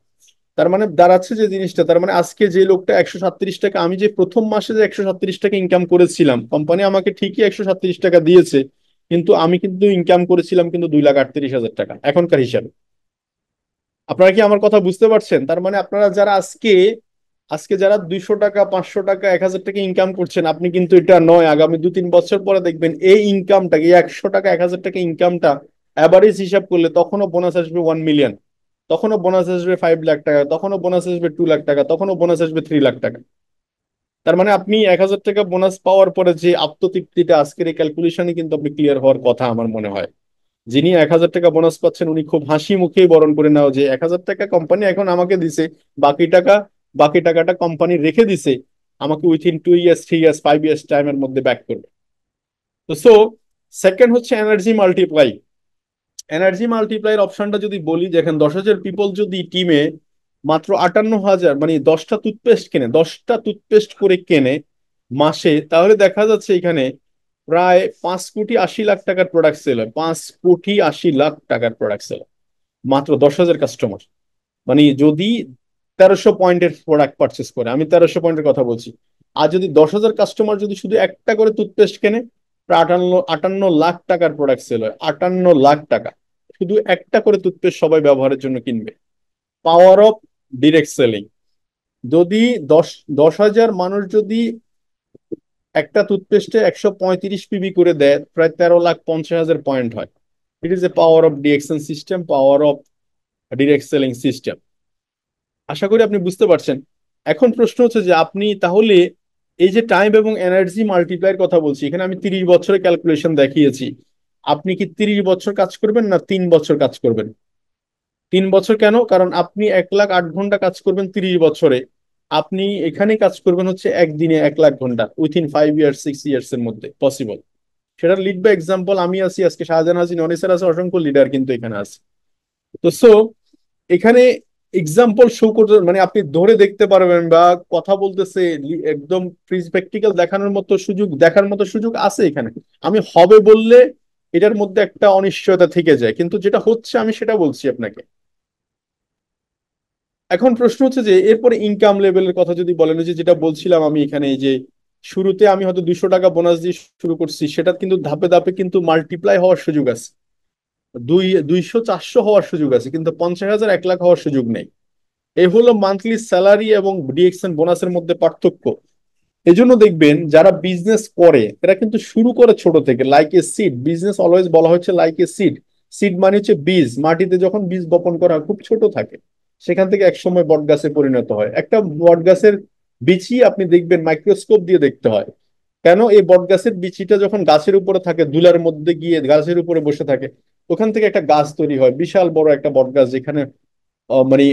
তার মানে দাঁড়াচ্ছে যে জিনিসটা তার মানে আজকে যে লোকটা একশো সাতত্রিশ টাকা আমি যে প্রথম মাসে যে একশো সাতত্রিশ টাকা ইনকাম করেছিলাম কোম্পানি আমাকে ঠিকই একশো সাতত্রিশ টাকা দিয়েছে কিন্তু আমি কিন্তু ইনকাম করেছিলাম কিন্তু দুই লাখ আটত্রিশ হাজার টাকা এখনকার হিসাবে আপনারা কি আমার কথা বুঝতে পারছেন তার মানে আপনারা যারা আজকে আজকে যারা দুইশো টাকা পাঁচশো টাকা এক হাজার টাকা ইনকাম করছেন আপনি কিন্তু এটা নয় আগামী দু তিন বছর পরে দেখবেন এই ইনকামটাকে একশো টাকা এক হাজার টাকা ইনকামটা অ্যাভারেজ হিসাব করলে তখনও বোনাস আসবে ওয়ান মিলিয়ন তখনও বোনাস আসবে ফাইভ লাখ টাকা তখনও বোনাস আসবে টু লাখ টাকা তখনও বোনাস আসবে থ্রি লাখ টাকা তার মানে আপনি এক হাজার টাকা বোনাস পাওয়ার পরে যে আত্মতৃপ্তিটা আজকের এই ক্যালকুলেশনে কিন্তু আপনি ক্লিয়ার হওয়ার কথা আমার মনে হয় যিনি এক হাজার টাকা বোনাস পাচ্ছেন উনি খুব হাসি মুখেই বরণ করে নাও যে এক হাজার টাকা কোম্পানি এখন আমাকে দিছে বাকি টাকা বাকি টাকাটা কোম্পানি রেখে দিছে আমাকে within two years three years five years টাইমের মধ্যে ব্যাক করবে তো সো সেকেন্ড হচ্ছে এনার্জি মাল্টিপ্লাই এনার্জি মাল্টিপ্লাইয়ের অপশনটা যদি বলি যেখানে দশ হাজার পিপল যদি টিমে মাত্র আটান্ন হাজার মানে দশটা টুথপেস্ট কেনে দশটা টুথপেস্ট করে কেনে মাসে তাহলে দেখা যাচ্ছে এখানে প্রায় পাঁচ কোটি আশি লাখ টাকার প্রোডাক্ট সেল হয় পাঁচ কোটি আশি লাখ টাকার প্রোডাক্ট সেল হয় মাত্র দশ হাজার কাস্টমার মানে যদি তেরোশো পয়েন্টের প্রোডাক্ট পারচেস করে আমি তেরোশো পয়েন্টের কথা বলছি আর যদি দশ হাজার কাস্টমার যদি শুধু একটা করে টুথপেস্ট কেনে আটান্ন আটান্ন লাখ টাকার প্রোডাক্ট সেল হয় আটান্ন লাখ টাকা শুধু একটা করে টুথপেস্ট সবাই ব্যবহারের জন্য কিনবে পাওয়ার অফ ডিরেক্ট সেলিং যদি দশ দশ হাজার মানুষ যদি একটা টুথপেস্টে একশো পঁয়ত্রিশ পিবি করে দেয় প্রায় তেরো লাখ পঞ্চাশ হাজার পয়েন্ট হয় it is a power of direction system power of direct selling system আশা করি আপনি বুঝতে পারছেন এখন প্রশ্ন হচ্ছে যে আপনি তাহলে এই যে টাইম এবং এনার্জি মাল্টিপ্লাইয়ের কথা বলছি এখানে আমি তিরিশ বছরের ক্যালকুলেশন দেখিয়েছি আপনি কি তিরিশ বছর কাজ করবেন না তিন বছর কাজ করবেন তিন বছর কেন কারণ আপনি এক লাখ আট ঘন্টা কাজ করবেন তিরিশ বছরে আপনি এখানে কাজ করবেন হচ্ছে একদিনে এক লাখ ঘন্টা within five years six years এর মধ্যে পসিবল সেটার লিড বাই এক্সাম্পল আমি আছি আজকে শাহজাহান আছি ননেসার আছে অসংখ্য লিডার কিন্তু এখানে আছে তো সো এখানে এক্সাম্পল শো করতে মানে আপনি ধরে দেখতে পারবেন বা কথা বলতেছে একদম প্র্যাকটিক্যাল দেখানোর মতো সুযোগ দেখার মতো সুযোগ আছে এখানে আমি হবে বললে এটার মধ্যে একটা অনিশ্চয়তা থেকে যায় কিন্তু যেটা হচ্ছে আমি সেটা বলছি আপনাকে এখন প্রশ্ন হচ্ছে যে এরপরে ইনকাম লেভেলের কথা যদি বলেন যে যেটা বলছিলাম আমি এখানে যে শুরুতে আমি হয়তো দুশো টাকা বোনাস দিয়ে শুরু করছি সেটা কিন্তু ধাপে ধাপে কিন্তু মাল্টিপ্লাই হওয়ার সুযোগ আছে দুই দুইশো চারশো হওয়ার সুযোগ আছে কিন্তু পঞ্চাশ হাজার এক লাখ হওয়ার সুযোগ নেই এই হলো মান্থলি স্যালারি এবং ডিএক্সএন বোনাসের মধ্যে পার্থক্য এই জন্য দেখবেন যারা বিজনেস করে এরা কিন্তু শুরু করে ছোট থেকে like a seed business always বলা হচ্ছে লাইক এ সিড সিড মানে হচ্ছে বীজ মাটিতে যখন বীজ বপন করা খুব ছোট থাকে সেখান থেকে একসময় বট গাছে পরিণত হয় একটা বট গাছের বিচি আপনি দেখবেন মাইক্রোস্কোপ দিয়ে দেখতে হয় কেন এই বট গাছের বিচিটা যখন গাছের উপরে থাকে দুলার মধ্যে গিয়ে গাছের উপরে বসে থাকে ওখান থেকে একটা গাছ তৈরি হয় বিশাল বড় একটা বট গাছ যেখানে মানে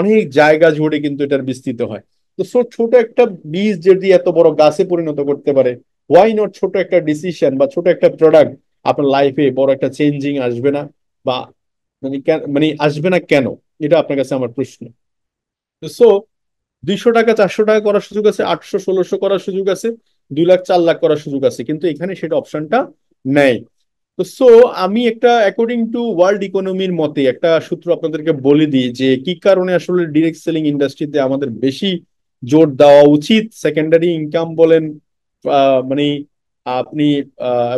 অনেক জায়গা জুড়ে কিন্তু এটার বিস্তৃত হয় তো সো ছোট একটা বীজ যদি এত বড় গাছে পরিণত করতে পারে হোয়াই নট ছোট একটা ডিসিশন বা ছোট একটা প্রোডাক্ট আপনার লাইফে বড় একটা চেঞ্জিং আসবে না বা মানে মানে আসবে না কেন এটা আপনার কাছে আমার প্রশ্ন সো দুইশো টাকা চারশো টাকা করার সুযোগ আছে আটশো ষোলোশো করার সুযোগ আছে দুই লাখ চার লাখ করার সুযোগ আছে কিন্তু এখানে সেটা অপশনটা নেয় তো সো আমি একটা অ্যাকর্ডিং টু ওয়ার্ল্ড ইকোনমির মতে একটা সূত্র আপনাদেরকে বলে দিই যে কি কারণে আসলে ডিরেক্ট সেলিং ইন্ডাস্ট্রিতে আমাদের বেশি জোর দেওয়া উচিত সেকেন্ডারি ইনকাম বলেন মানে আপনি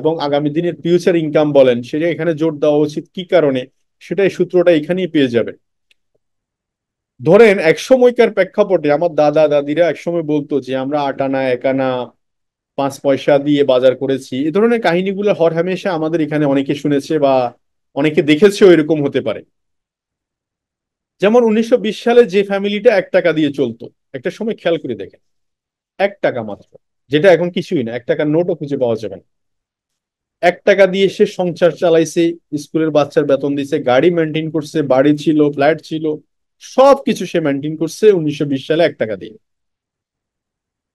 এবং আগামী দিনের ফিউচার ইনকাম বলেন সেটা এখানে জোর দেওয়া উচিত কি কারণে সেটাই সূত্রটা এখানেই পেয়ে যাবেন ধরেন এক সময়কার প্রেক্ষাপটে আমার দাদা দাদিরা একসময় বলতো যে আমরা আটানা একানা পাঁচ পয়সা দিয়ে বাজার করেছি এ ধরনের কাহিনীগুলো হর হামেশা আমাদের এখানে অনেকে শুনেছে বা অনেকে ওই রকম হতে পারে যেমন উনিশশো সালে যে ফ্যামিলিটা এক টাকা দিয়ে চলতো একটা সময় খেয়াল করে দেখেন এক টাকা মাত্র যেটা এখন কিছুই না এক টাকার নোটও খুঁজে পাওয়া যাবে না এক টাকা দিয়ে সে সংসার চালাইছে স্কুলের বাচ্চার বেতন দিছে গাড়ি মেনটেন করছে বাড়ি ছিল ফ্ল্যাট ছিল সবকিছু সে মেনটেন করছে উনিশশো সালে এক টাকা দিয়ে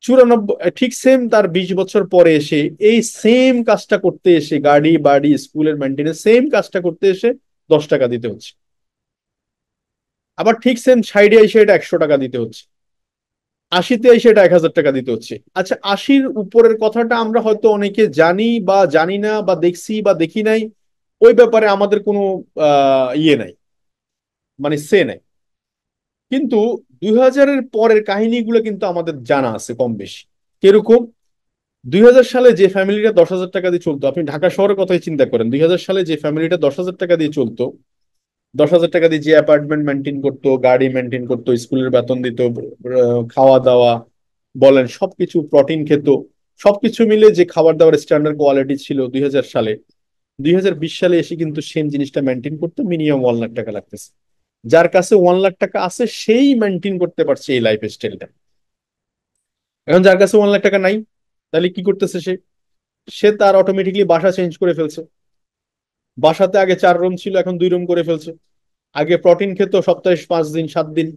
চুরানব্বই ঠিক সেম তার বিশ বছর পরে এসে এই সেম কাজটা করতে এসে গাড়ি বাড়ি স্কুলের মেনটেনেন্স সেম কাজটা করতে এসে দশ টাকা দিতে হচ্ছে আবার ঠিক সেম সাইডে এসে এটা একশো টাকা দিতে হচ্ছে আশিতে এসে এটা এক হাজার টাকা দিতে হচ্ছে আচ্ছা আশির উপরের কথাটা আমরা হয়তো অনেকে জানি বা জানি না বা দেখছি বা দেখি নাই ওই ব্যাপারে আমাদের কোনো ইয়ে নাই মানে সে নাই কিন্তু দুই হাজারের পরের কাহিনীগুলো কিন্তু আমাদের জানা আছে কম বেশি কিরকম দুই সালে যে ফ্যামিলিটা দশ হাজার টাকা দিয়ে চলতো আপনি ঢাকা শহরের কথাই চিন্তা করেন দুই সালে যে ফ্যামিলিটা দশ হাজার টাকা দিয়ে চলতো দশ হাজার টাকা দিয়ে যে অ্যাপার্টমেন্ট মেনটেন করতো গাড়ি মেনটেন করতো স্কুলের বেতন দিত খাওয়া দাওয়া বলেন সবকিছু প্রোটিন খেত সবকিছু মিলে যে খাবার দাবার স্ট্যান্ডার্ড কোয়ালিটি ছিল দুই সালে দুই সালে এসে কিন্তু সেম জিনিসটা মেনটেন করতে মিনিমাম ওয়ান লাখ টাকা লাগতেছে যার কাছে ওয়ান লাখ টাকা আছে সেই মেনটেন করতে পারছে এই লাইফ স্টাইলটা এখন যার কাছে ওয়ান লাখ টাকা নাই তাহলে কি করতেছে সে সে তার অটোমেটিকলি বাসা চেঞ্জ করে ফেলছে বাসাতে আগে চার রুম ছিল এখন দুই রুম করে ফেলছে আগে প্রোটিন খেত সপ্তাহে পাঁচ দিন সাত দিন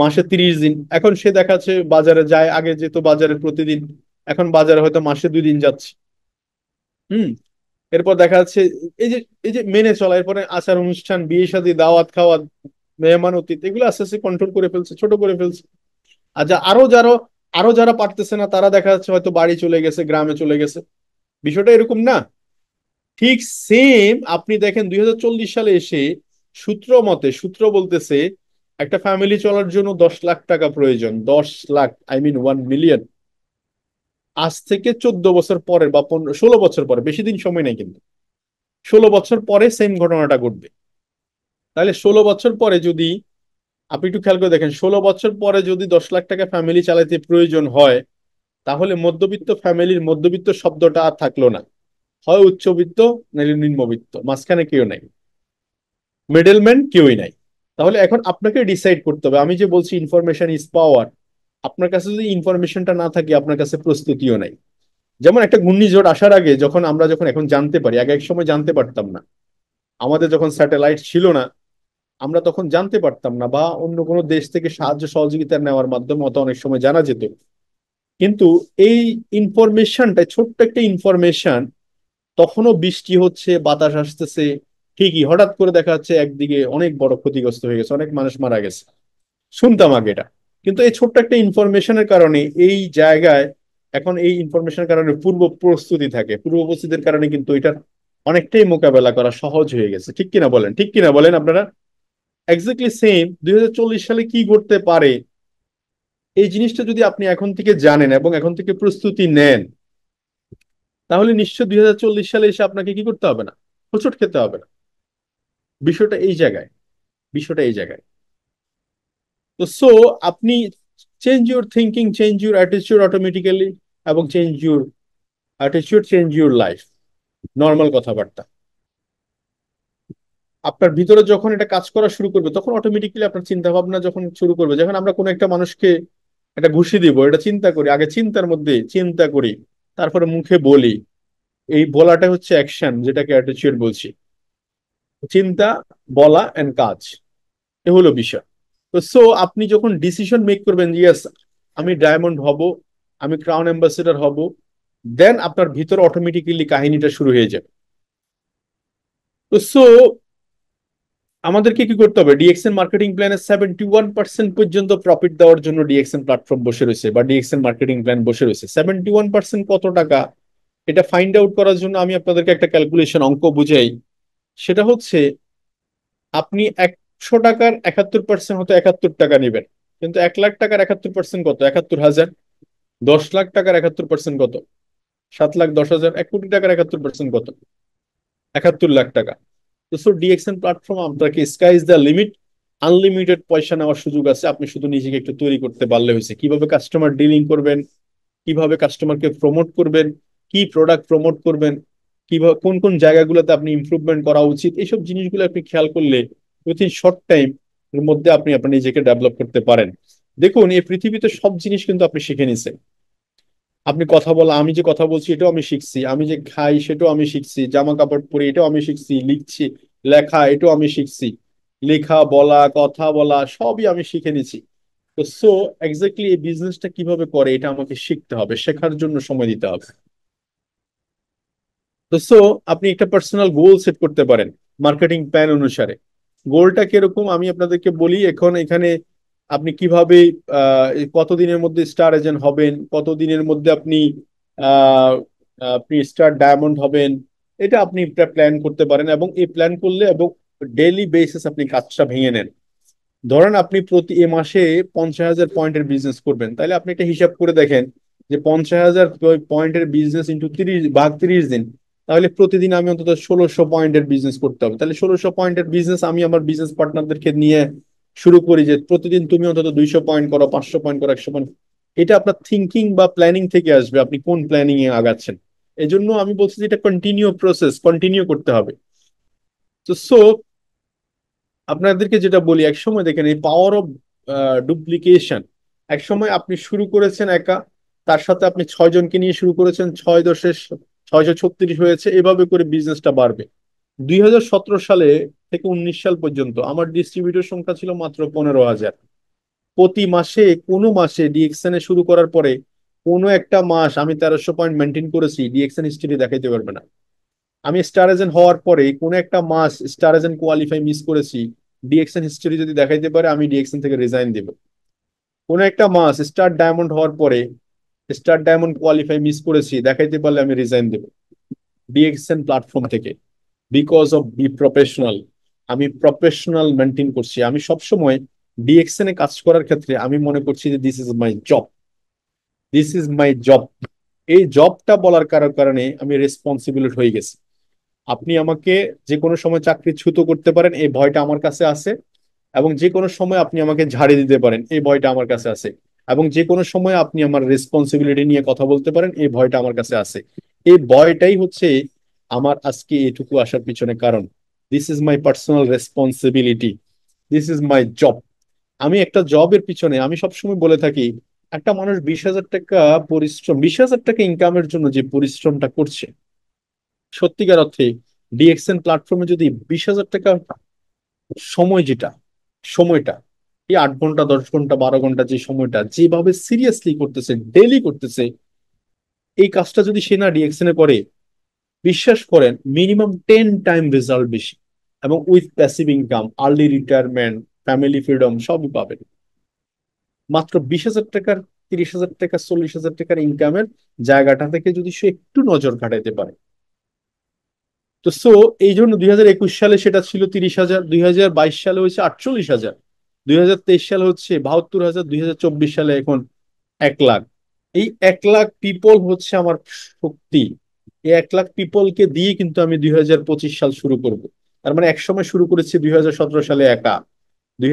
মাসে তিরিশ দিন এখন সে দেখাচ্ছে বাজারে যায় আগে যেত বাজারে প্রতিদিন এখন বাজারে হয়তো মাসে দুই দিন যাচ্ছে হুম এরপর দেখা যাচ্ছে এই যে এই যে মেনে চলা এরপরে আচার অনুষ্ঠান বিয়ে সাদী দাওয়াত খাওয়াত মেহমান অতীত এগুলো আস্তে আস্তে কন্ট্রোল করে ফেলছে ছোট করে ফেলছে আর যা আরো যারা আরো যারা পারতেছে না তারা দেখা যাচ্ছে হয়তো বাড়ি চলে গেছে গ্রামে চলে গেছে বিষয়টা এরকম না ঠিক সেম আপনি দেখেন দুই সালে এসে সূত্র মতে সূত্র বলতেছে একটা ফ্যামিলি চলার জন্য দশ লাখ টাকা প্রয়োজন দশ lakh I mean one million আজ থেকে চোদ্দ বছর পরে বা পনেরো ষোলো বছর পরে বেশি দিন সময় নেই কিন্তু ষোলো বছর পরে সেম ঘটনাটা ঘটবে তাহলে ষোলো বছর পরে যদি আপনি একটু খেয়াল করে দেখেন ষোলো বছর পরে যদি দশ লাখ টাকা ফ্যামিলি চালাইতে প্রয়োজন হয় তাহলে মধ্যবিত্ত ফ্যামিলির মধ্যবিত্ত শব্দটা আর থাকলো না হয় উচ্চবিত্ত নাহলে নিম্নবিত্ত মাঝখানে কেউ নাই মিডেলম্যান কেউই নাই তাহলে এখন আপনাকে ডিসাইড করতে হবে আমি যে বলছি ইনফরমেশন ইজ পাওয়ার আপনার কাছে যদি ইনফরমেশনটা না থাকে আপনার কাছে প্রস্তুতিও নাই যেমন একটা ঘূর্ণিঝড় আসার আগে যখন আমরা যখন এখন জানতে পারি আগে এক সময় জানতে পারতাম না আমাদের যখন স্যাটেলাইট ছিল না আমরা তখন জানতে পারতাম না বা অন্য কোনো দেশ থেকে সাহায্য সহযোগিতা নেওয়ার মাধ্যমে অত অনেক সময় জানা যেত কিন্তু এই ইনফরমেশনটা ছোট্ট একটা ইনফরমেশন তখনও বৃষ্টি হচ্ছে বাতাস আসতেছে ঠিকই হঠাৎ করে দেখা যাচ্ছে একদিকে অনেক বড় ক্ষতিগ্রস্ত হয়ে গেছে অনেক মানুষ মারা গেছে শুনতাম আগে এটা কিন্তু এই ছোট্ট একটা ইনফরমেশনের কারণে এই জায়গায় এখন এই ইনফরমেশনের কারণে পূর্ব প্রস্তুতি থাকে পূর্ব প্রস্তুতির কারণে কিন্তু এটার অনেকটাই মোকাবেলা করা সহজ হয়ে গেছে ঠিক কিনা বলেন ঠিক কিনা বলেন আপনারা এক্স্যাক্টলি সেম দুই সালে কি করতে পারে এই জিনিসটা যদি আপনি এখন থেকে জানেন এবং এখন থেকে প্রস্তুতি নেন তাহলে নিশ্চয় দুই সালে এসে আপনাকে কি করতে হবে না হোচট খেতে হবে না বিষয়টা এই জায়গায় বিষয়টা এই জায়গায় তো সো আপনি change your thinking change your অ্যাটিচিউড অটোমেটিক্যালি এবং চেঞ্জ ইউর অ্যাটিচিউড চেঞ্জ ইউর লাইফ নর্মাল কথাবার্তা আপনার ভিতরে যখন এটা কাজ করা শুরু করবে তখন অটোমেটিক্যালি আপনার চিন্তা ভাবনা যখন শুরু করবে যখন আমরা কোনো একটা মানুষকে এটা ঘুষি দিব এটা চিন্তা করি আগে চিন্তার মধ্যে চিন্তা করি তারপরে মুখে বলি এই বলাটা হচ্ছে অ্যাকশন যেটাকে অ্যাটিচিউড বলছি চিন্তা বলা অ্যান্ড কাজ এ হলো বিষয় তো সো আপনি যখন ডিসিশন মেক করবেন ইয়াস আমি ডায়মন্ড হব আমি ক্রাউন অ্যাম্বাসেডার হব দেন আপনার ভিতর অটোমেটিক্যালি কাহিনীটা শুরু হয়ে যাবে তো সো আমাদেরকে কি করতে হবে ডিএক্সএন মার্কেটিং প্ল্যানে সেভেন্টি ওয়ান পার্সেন্ট পর্যন্ত প্রফিট দেওয়ার জন্য ডিএক্সএন প্ল্যাটফর্ম বসে রয়েছে বা ডিএক্সএন মার্কেটিং প্ল্যান বসে রয়েছে সেভেন্টি ওয়ান পার্সেন্ট কত টাকা এটা ফাইন্ড আউট করার জন্য আমি আপনাদেরকে একটা ক্যালকুলেশন অঙ্ক বুঝাই সেটা হচ্ছে আপনি একশো টাকার একাত্তর পার্সেন্ট হয়তো একাত্তর টাকা নেবেন কিন্তু এক লাখ টাকার একাত্তর পার্সেন্ট কত একাত্তর হাজার দশ লাখ টাকার একাত্তর পার্সেন্ট কত সাত লাখ দশ হাজার এক কোটি টাকার একাত্তর পার্সেন্ট কত একাত্তর লাখ টাকা সো ডিএক্সএন প্ল্যাটফর্ম আপনাকে sky is the limit unlimited পয়সা নেওয়ার সুযোগ আছে আপনি শুধু নিজেকে একটু তৈরি করতে পারলে হয়েছে কিভাবে কাস্টমার ডিলিং করবেন কিভাবে কাস্টমারকে প্রমোট করবেন কি প্রোডাক্ট প্রমোট করবেন কিভাবে কোন কোন জায়গাগুলোতে আপনি ইমপ্রুভমেন্ট করা উচিত এইসব জিনিসগুলো আপনি খেয়াল করলে উইথিন শর্ট টাইম এর মধ্যে আপনি আপনার নিজেকে ডেভেলপ করতে পারেন দেখুন এই পৃথিবীতে সব জিনিস কিন্তু আপনি শিখে নিছেন আপনি কথা বলা আমি যে কথা বলছি এটাও আমি শিখছি আমি যে খাই সেটাও আমি শিখছি জামা কাপড় পরি এটাও আমি শিখছি লিখছি লেখা এটাও আমি শিখছি লেখা বলা কথা বলা সবই আমি শিখে নিছি তো সো এক্স্যাক্টলি এই বিজনেসটা কিভাবে করে এটা আমাকে শিখতে হবে শেখার জন্য সময় দিতে হবে তো সো আপনি একটা পার্সোনাল গোল সেট করতে পারেন মার্কেটিং প্ল্যান অনুসারে গোলটা কিরকম আমি আপনাদেরকে বলি এখন এখানে আপনি কিভাবে কতদিনের মধ্যে স্টার এজেন্ট হবেন কতদিনের মধ্যে আপনি আপনি স্টার ডায়মন্ড হবেন এটা আপনি প্ল্যান করতে পারেন এবং এই প্ল্যান করলে এবং ডেইলি বেসিস আপনি কাজটা ভেঙে নেন ধরেন আপনি প্রতি এ মাসে পঞ্চাশ হাজার পয়েন্টের বিজনেস করবেন তাহলে আপনি একটা হিসাব করে দেখেন যে পঞ্চাশ হাজার পয়েন্টের বিজনেস ইন্টু তিরিশ ভাগ তিরিশ দিন তাহলে প্রতিদিন আমি অন্তত ষোলোশো পয়েন্টের বিজনেস করতে হবে তাহলে ষোলোশো পয়েন্টের বিজনেস আমি আমার বিজনেস পার্টনারদেরকে নিয়ে শুরু করি যে প্রতিদিন তুমি অন্তত দুইশো পয়েন্ট করো পাঁচশো পয়েন্ট করো একশো পয়েন্ট এটা আপনার থিঙ্কিং বা প্ল্যানিং থেকে আসবে আপনি কোন প্ল্যানিং এ আগাচ্ছেন এই জন্য আমি বলছি যে এটা কন্টিনিউ প্রসেস কন্টিনিউ করতে হবে তো সো আপনাদেরকে যেটা বলি একসময় দেখেন এই পাওয়ার অফ ডুপ্লিকেশন একসময় আপনি শুরু করেছেন একা তার সাথে আপনি ছয়জনকে নিয়ে শুরু করেছেন ছয় দশের ছয়শো ছত্রিশ হয়েছে এভাবে করে বিজনেসটা বাড়বে দুই সালে থেকে উনিশ সাল পর্যন্ত আমার ডিস্ট্রিবিউটর সংখ্যা ছিল মাত্র পনেরো হাজার প্রতি মাসে কোনো মাসে ডিএক্সএন এ শুরু করার পরে কোনো একটা মাস আমি তেরোশো পয়েন্ট মেনটেন করেছি ডিএক্সএন হিস্ট্রি দেখাইতে পারবে না আমি স্টার এজেন্ট হওয়ার পরে কোনো একটা মাস স্টার এজেন্ট কোয়ালিফাই মিস করেছি ডিএক্সএন হিস্ট্রি যদি দেখাইতে পারে আমি ডিএক্সএন থেকে রিজাইন দেব কোনো একটা মাস স্টার ডায়মন্ড হওয়ার পরে স্টার ডায়মন্ড কোয়ালিফাই মিস করেছি দেখাইতে পারলে আমি রিজাইন দেব ডিএক্সএন প্ল্যাটফর্ম থেকে বিকজ অফ বি প্রফেশনাল আমি প্রফেশনাল মেনটেন করছি আমি সবসময় ডিএক্সএন এ কাজ করার ক্ষেত্রে আমি মনে করছি যে this is my job this is my job এই জবটা বলার কারোর কারণে আমি রেসপন্সিবিলিটি হয়ে গেছি আপনি আমাকে যে কোনো সময় ছুত করতে পারেন এই ভয়টা আমার কাছে আছে এবং যে কোনো সময় আপনি আমাকে ঝাড়ে দিতে পারেন এই ভয়টা আমার কাছে আছে এবং যে কোনো সময় আপনি আমার রেসপন্সিবিলিটি নিয়ে কথা বলতে পারেন এই ভয়টা আমার কাছে আছে এই ভয়টাই হচ্ছে আমার আজকে এটুকু আসার পিছনে কারণ this is my personal responsibility this is my job আমি একটা জবের পিছনে আমি সবসময় বলে থাকি একটা মানুষ বিশ হাজার টাকা পরিশ্রম বিশ হাজার টাকা ইনকামের জন্য যে পরিশ্রমটা করছে সত্যিকার অর্থে ডিএক্সএন প্ল্যাটফর্মে যদি বিশ হাজার টাকা সময় যেটা সময়টা এই আট ঘন্টা দশ ঘন্টা বারো ঘন্টা যে সময়টা যেভাবে সিরিয়াসলি করতেছে ডেলি করতেছে এই কাজটা যদি সে না ডিএক্সএনে করে বিশ্বাস করেন মিনিমাম টেন টাইম রেজাল্ট বেশি এবং with passive income early retirement family freedom সবই পাবেন মাত্র বিশ হাজার টাকার তিরিশ হাজার টাকা চল্লিশ হাজার টাকার ইনকামের জায়গাটা থেকে যদি সে একটু নজর কাটাইতে পারে তো সো এই জন্য দুই হাজার একুশ সালে সেটা ছিল তিরিশ হাজার দুই হাজার বাইশ সালে হয়েছে আটচল্লিশ হাজার দুই হাজার তেইশ সালে হচ্ছে বাহাত্তর হাজার দুই হাজার চব্বিশ সালে এখন এক লাখ এই এক লাখ পিপল হচ্ছে আমার শক্তি এই এক লাখ পিপলকে দিয়ে কিন্তু আমি দুই হাজার পঁচিশ সাল শুরু করবো তার মানে একসময় শুরু করেছি দুই সালে একা দুই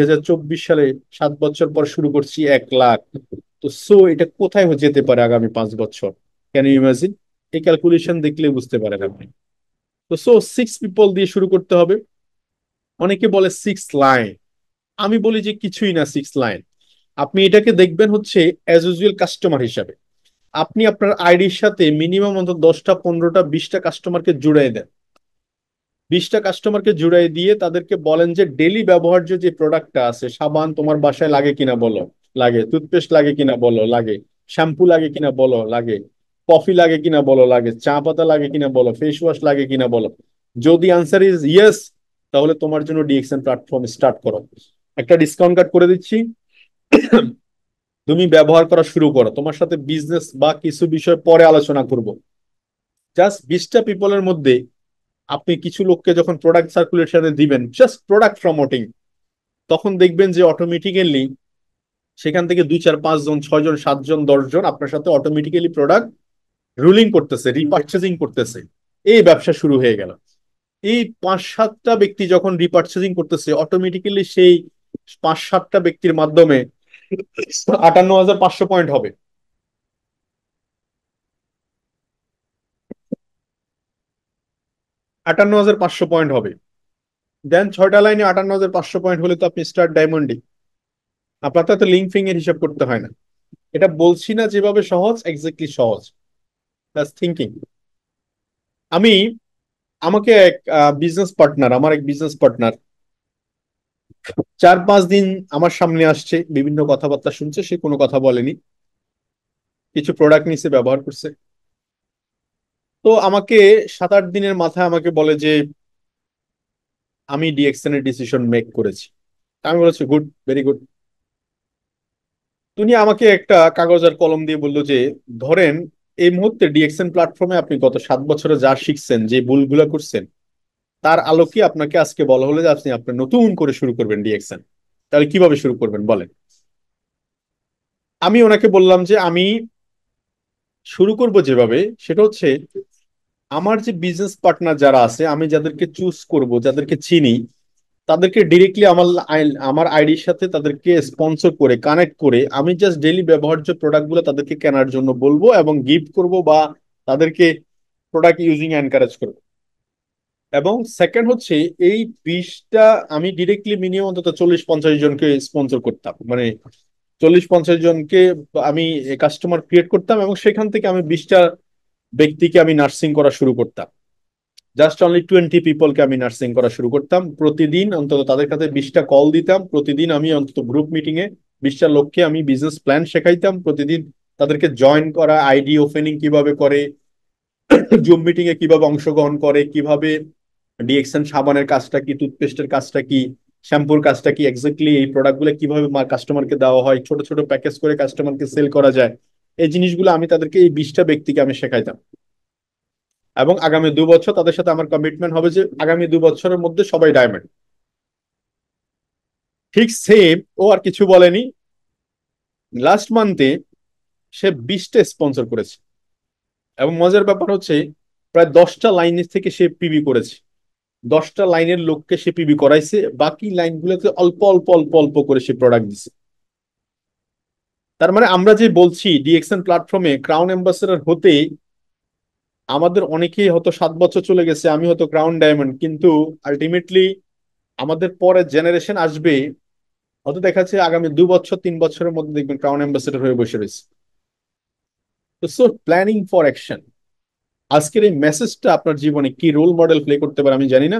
সালে সাত বছর পর শুরু করছি এক লাখ তো সো এটা কোথায় যেতে পারে আগামী পাঁচ বছর ক্যান ইউ ইমাজিন এই ক্যালকুলেশন দেখলে বুঝতে পারেন আপনি তো সো সিক্স পিপল দিয়ে শুরু করতে হবে অনেকে বলে সিক্স লাইন আমি বলি যে কিছুই না সিক্স লাইন আপনি এটাকে দেখবেন হচ্ছে অ্যাজ ইউজুয়াল কাস্টমার হিসাবে আপনি আপনার আইডির সাথে মিনিমাম অন্তত দশটা পনেরোটা বিশটা কাস্টমারকে জুড়াই দেন বিশটা কাস্টমারকে জুড়াই দিয়ে তাদেরকে বলেন যে ডেলি ব্যবহার্য যে প্রোডাক্টটা আছে সাবান তোমার বাসায় লাগে কিনা বলো লাগে টুথপেস্ট লাগে কিনা বলো লাগে শ্যাম্পু লাগে কিনা বলো লাগে কফি লাগে কিনা বলো লাগে চা পাতা লাগে কিনা বলো ফেস ওয়াশ লাগে কিনা বলো যদি আনসার ইজ ইয়েস তাহলে তোমার জন্য ডিএক্সএন প্ল্যাটফর্ম স্টার্ট করো একটা ডিসকাউন্ট কার্ড করে দিচ্ছি তুমি ব্যবহার করা শুরু করো তোমার সাথে বিজনেস বা কিছু বিষয় পরে আলোচনা করব জাস্ট বিশটা পিপলের মধ্যে আপনি কিছু লোককে যখন প্রোডাক্ট সার্কুলেশনে দিবেন জাস্ট প্রোডাক্ট প্রমোটিং তখন দেখবেন যে অটোমেটিক্যালি সেখান থেকে দুই চার পাঁচজন ছয়জন সাতজন দশজন আপনার সাথে অটোমেটিক্যালি প্রোডাক্ট রুলিং করতেছে রিপার্চেজিং করতেছে এই ব্যবসা শুরু হয়ে গেল এই পাঁচ সাতটা ব্যক্তি যখন রিপার্চেজিং করতেছে অটোমেটিক্যালি সেই পাঁচ সাতটা ব্যক্তির মাধ্যমে আটান্ন হাজার পাঁচশো পয়েন্ট হবে আটান্ন হাজার পাঁচশো পয়েন্ট হবে দেন ছয়টা লাইনে আটান্ন হাজার পাঁচশো পয়েন্ট হলে তো আপনি স্টার ডায়মন্ডই আপনার তো লিঙ্ক ফিং এর হিসাব করতে হয় না এটা বলছি না যেভাবে সহজ এক্স্যাক্টলি সহজ থিঙ্কিং আমি আমাকে এক বিজনেস পার্টনার আমার এক বিজনেস পার্টনার চার পাঁচ দিন আমার সামনে আসছে বিভিন্ন কথাবার্তা শুনছে সে কোনো কথা বলেনি কিছু প্রোডাক্ট নিয়েছে ব্যবহার করছে তো আমাকে সাত আট দিনের মাথায় আমাকে বলে যে আমি ডিএক্সএন এর ডিসিশন মেক করেছি আমি বলেছি গুড ভেরি গুড তুমি আমাকে একটা কাগজ আর কলম দিয়ে বললো যে ধরেন এই মুহূর্তে ডিএক্সএন প্ল্যাটফর্মে আপনি গত সাত বছরে যা শিখছেন যে ভুলগুলো করছেন তার আলোকে আপনাকে আজকে বলা হলো যে আপনি নতুন করে শুরু করবেন ডিএক্সএন তাহলে কিভাবে শুরু করবেন বলেন আমি ওনাকে বললাম যে আমি শুরু করব যেভাবে সেটা হচ্ছে আমার যে বিজনেস পার্টনার যারা আছে আমি যাদেরকে চুজ করব যাদেরকে চিনি তাদেরকে ডিরেক্টলি আমার আমার আইডির সাথে তাদেরকে স্পন্সর করে কানেক্ট করে আমি জাস্ট ডেলি ব্যবহার্য প্রোডাক্টগুলো তাদেরকে কেনার জন্য বলবো এবং গিফট করব বা তাদেরকে প্রোডাক্ট ইউজিং এনকারেজ করবো এবং সেকেন্ড হচ্ছে এই বিশটা আমি ডিরেক্টলি মিনিমাম অন্তত চল্লিশ পঞ্চাশ জনকে স্পন্সর করতাম মানে চল্লিশ পঞ্চাশ জনকে আমি কাস্টমার ক্রিয়েট করতাম এবং সেখান থেকে আমি বিশটা ব্যক্তিকে আমি নার্সিং করা শুরু করতাম জাস্ট অনলি টোয়েন্টি পিপলকে আমি নার্সিং করা শুরু করতাম প্রতিদিন অন্তত তাদের কাছে বিশটা কল দিতাম প্রতিদিন আমি অন্তত গ্রুপ মিটিংয়ে বিশটা লোককে আমি বিজনেস প্ল্যান শেখাইতাম প্রতিদিন তাদেরকে জয়েন করা আইডি ওপেনিং কিভাবে করে জুম মিটিংয়ে কিভাবে অংশগ্রহণ করে কিভাবে ডিএক্সন সাবানের কাজটা কি টুথপেস্টের কাজটা কি শ্যাম্পুর কাজটা কি এক্স্যাক্টলি এই প্রোডাক্টগুলো কিভাবে কাস্টমারকে দেওয়া হয় ছোট ছোট প্যাকেজ করে কাস্টমারকে সেল করা যায় এই জিনিসগুলো আমি তাদেরকে এই বিশটা ব্যক্তিকে আমি শেখাইতাম এবং আগামী দু বছর তাদের সাথে আমার কমিটমেন্ট হবে যে আগামী দু বছরের মধ্যে সবাই ডায়মন্ড ঠিক সেম ও আর কিছু বলেনি লাস্ট মান্থে সে বিশটা স্পন্সর করেছে এবং মজার ব্যাপার হচ্ছে প্রায় দশটা লাইনের থেকে সে পিবি করেছে দশটা লাইনের লোককে সে পিবি করাইছে বাকি লাইনগুলোতে অল্প অল্প অল্প অল্প করে সে প্রোডাক্ট দিছে তার মানে আমরা যে বলছি ডিএক্সএন প্ল্যাটফর্মে ক্রাউন অ্যাম্বাসেডার হতে আমাদের অনেকেই হয়তো সাত বছর চলে গেছে আমি হয়তো ক্রাউন ডায়মন্ড কিন্তু আলটিমেটলি আমাদের পরে জেনারেশন আসবে হয়তো দেখা যাচ্ছে আগামী দু বছর তিন বছরের মধ্যে দেখবেন ক্রাউন অ্যাম্বাসেডার হয়ে বসে রয়েছে তো সো প্ল্যানিং ফর অ্যাকশন আজকের এই মেসেজটা আপনার জীবনে কি রোল মডেল প্লে করতে পারে আমি জানি না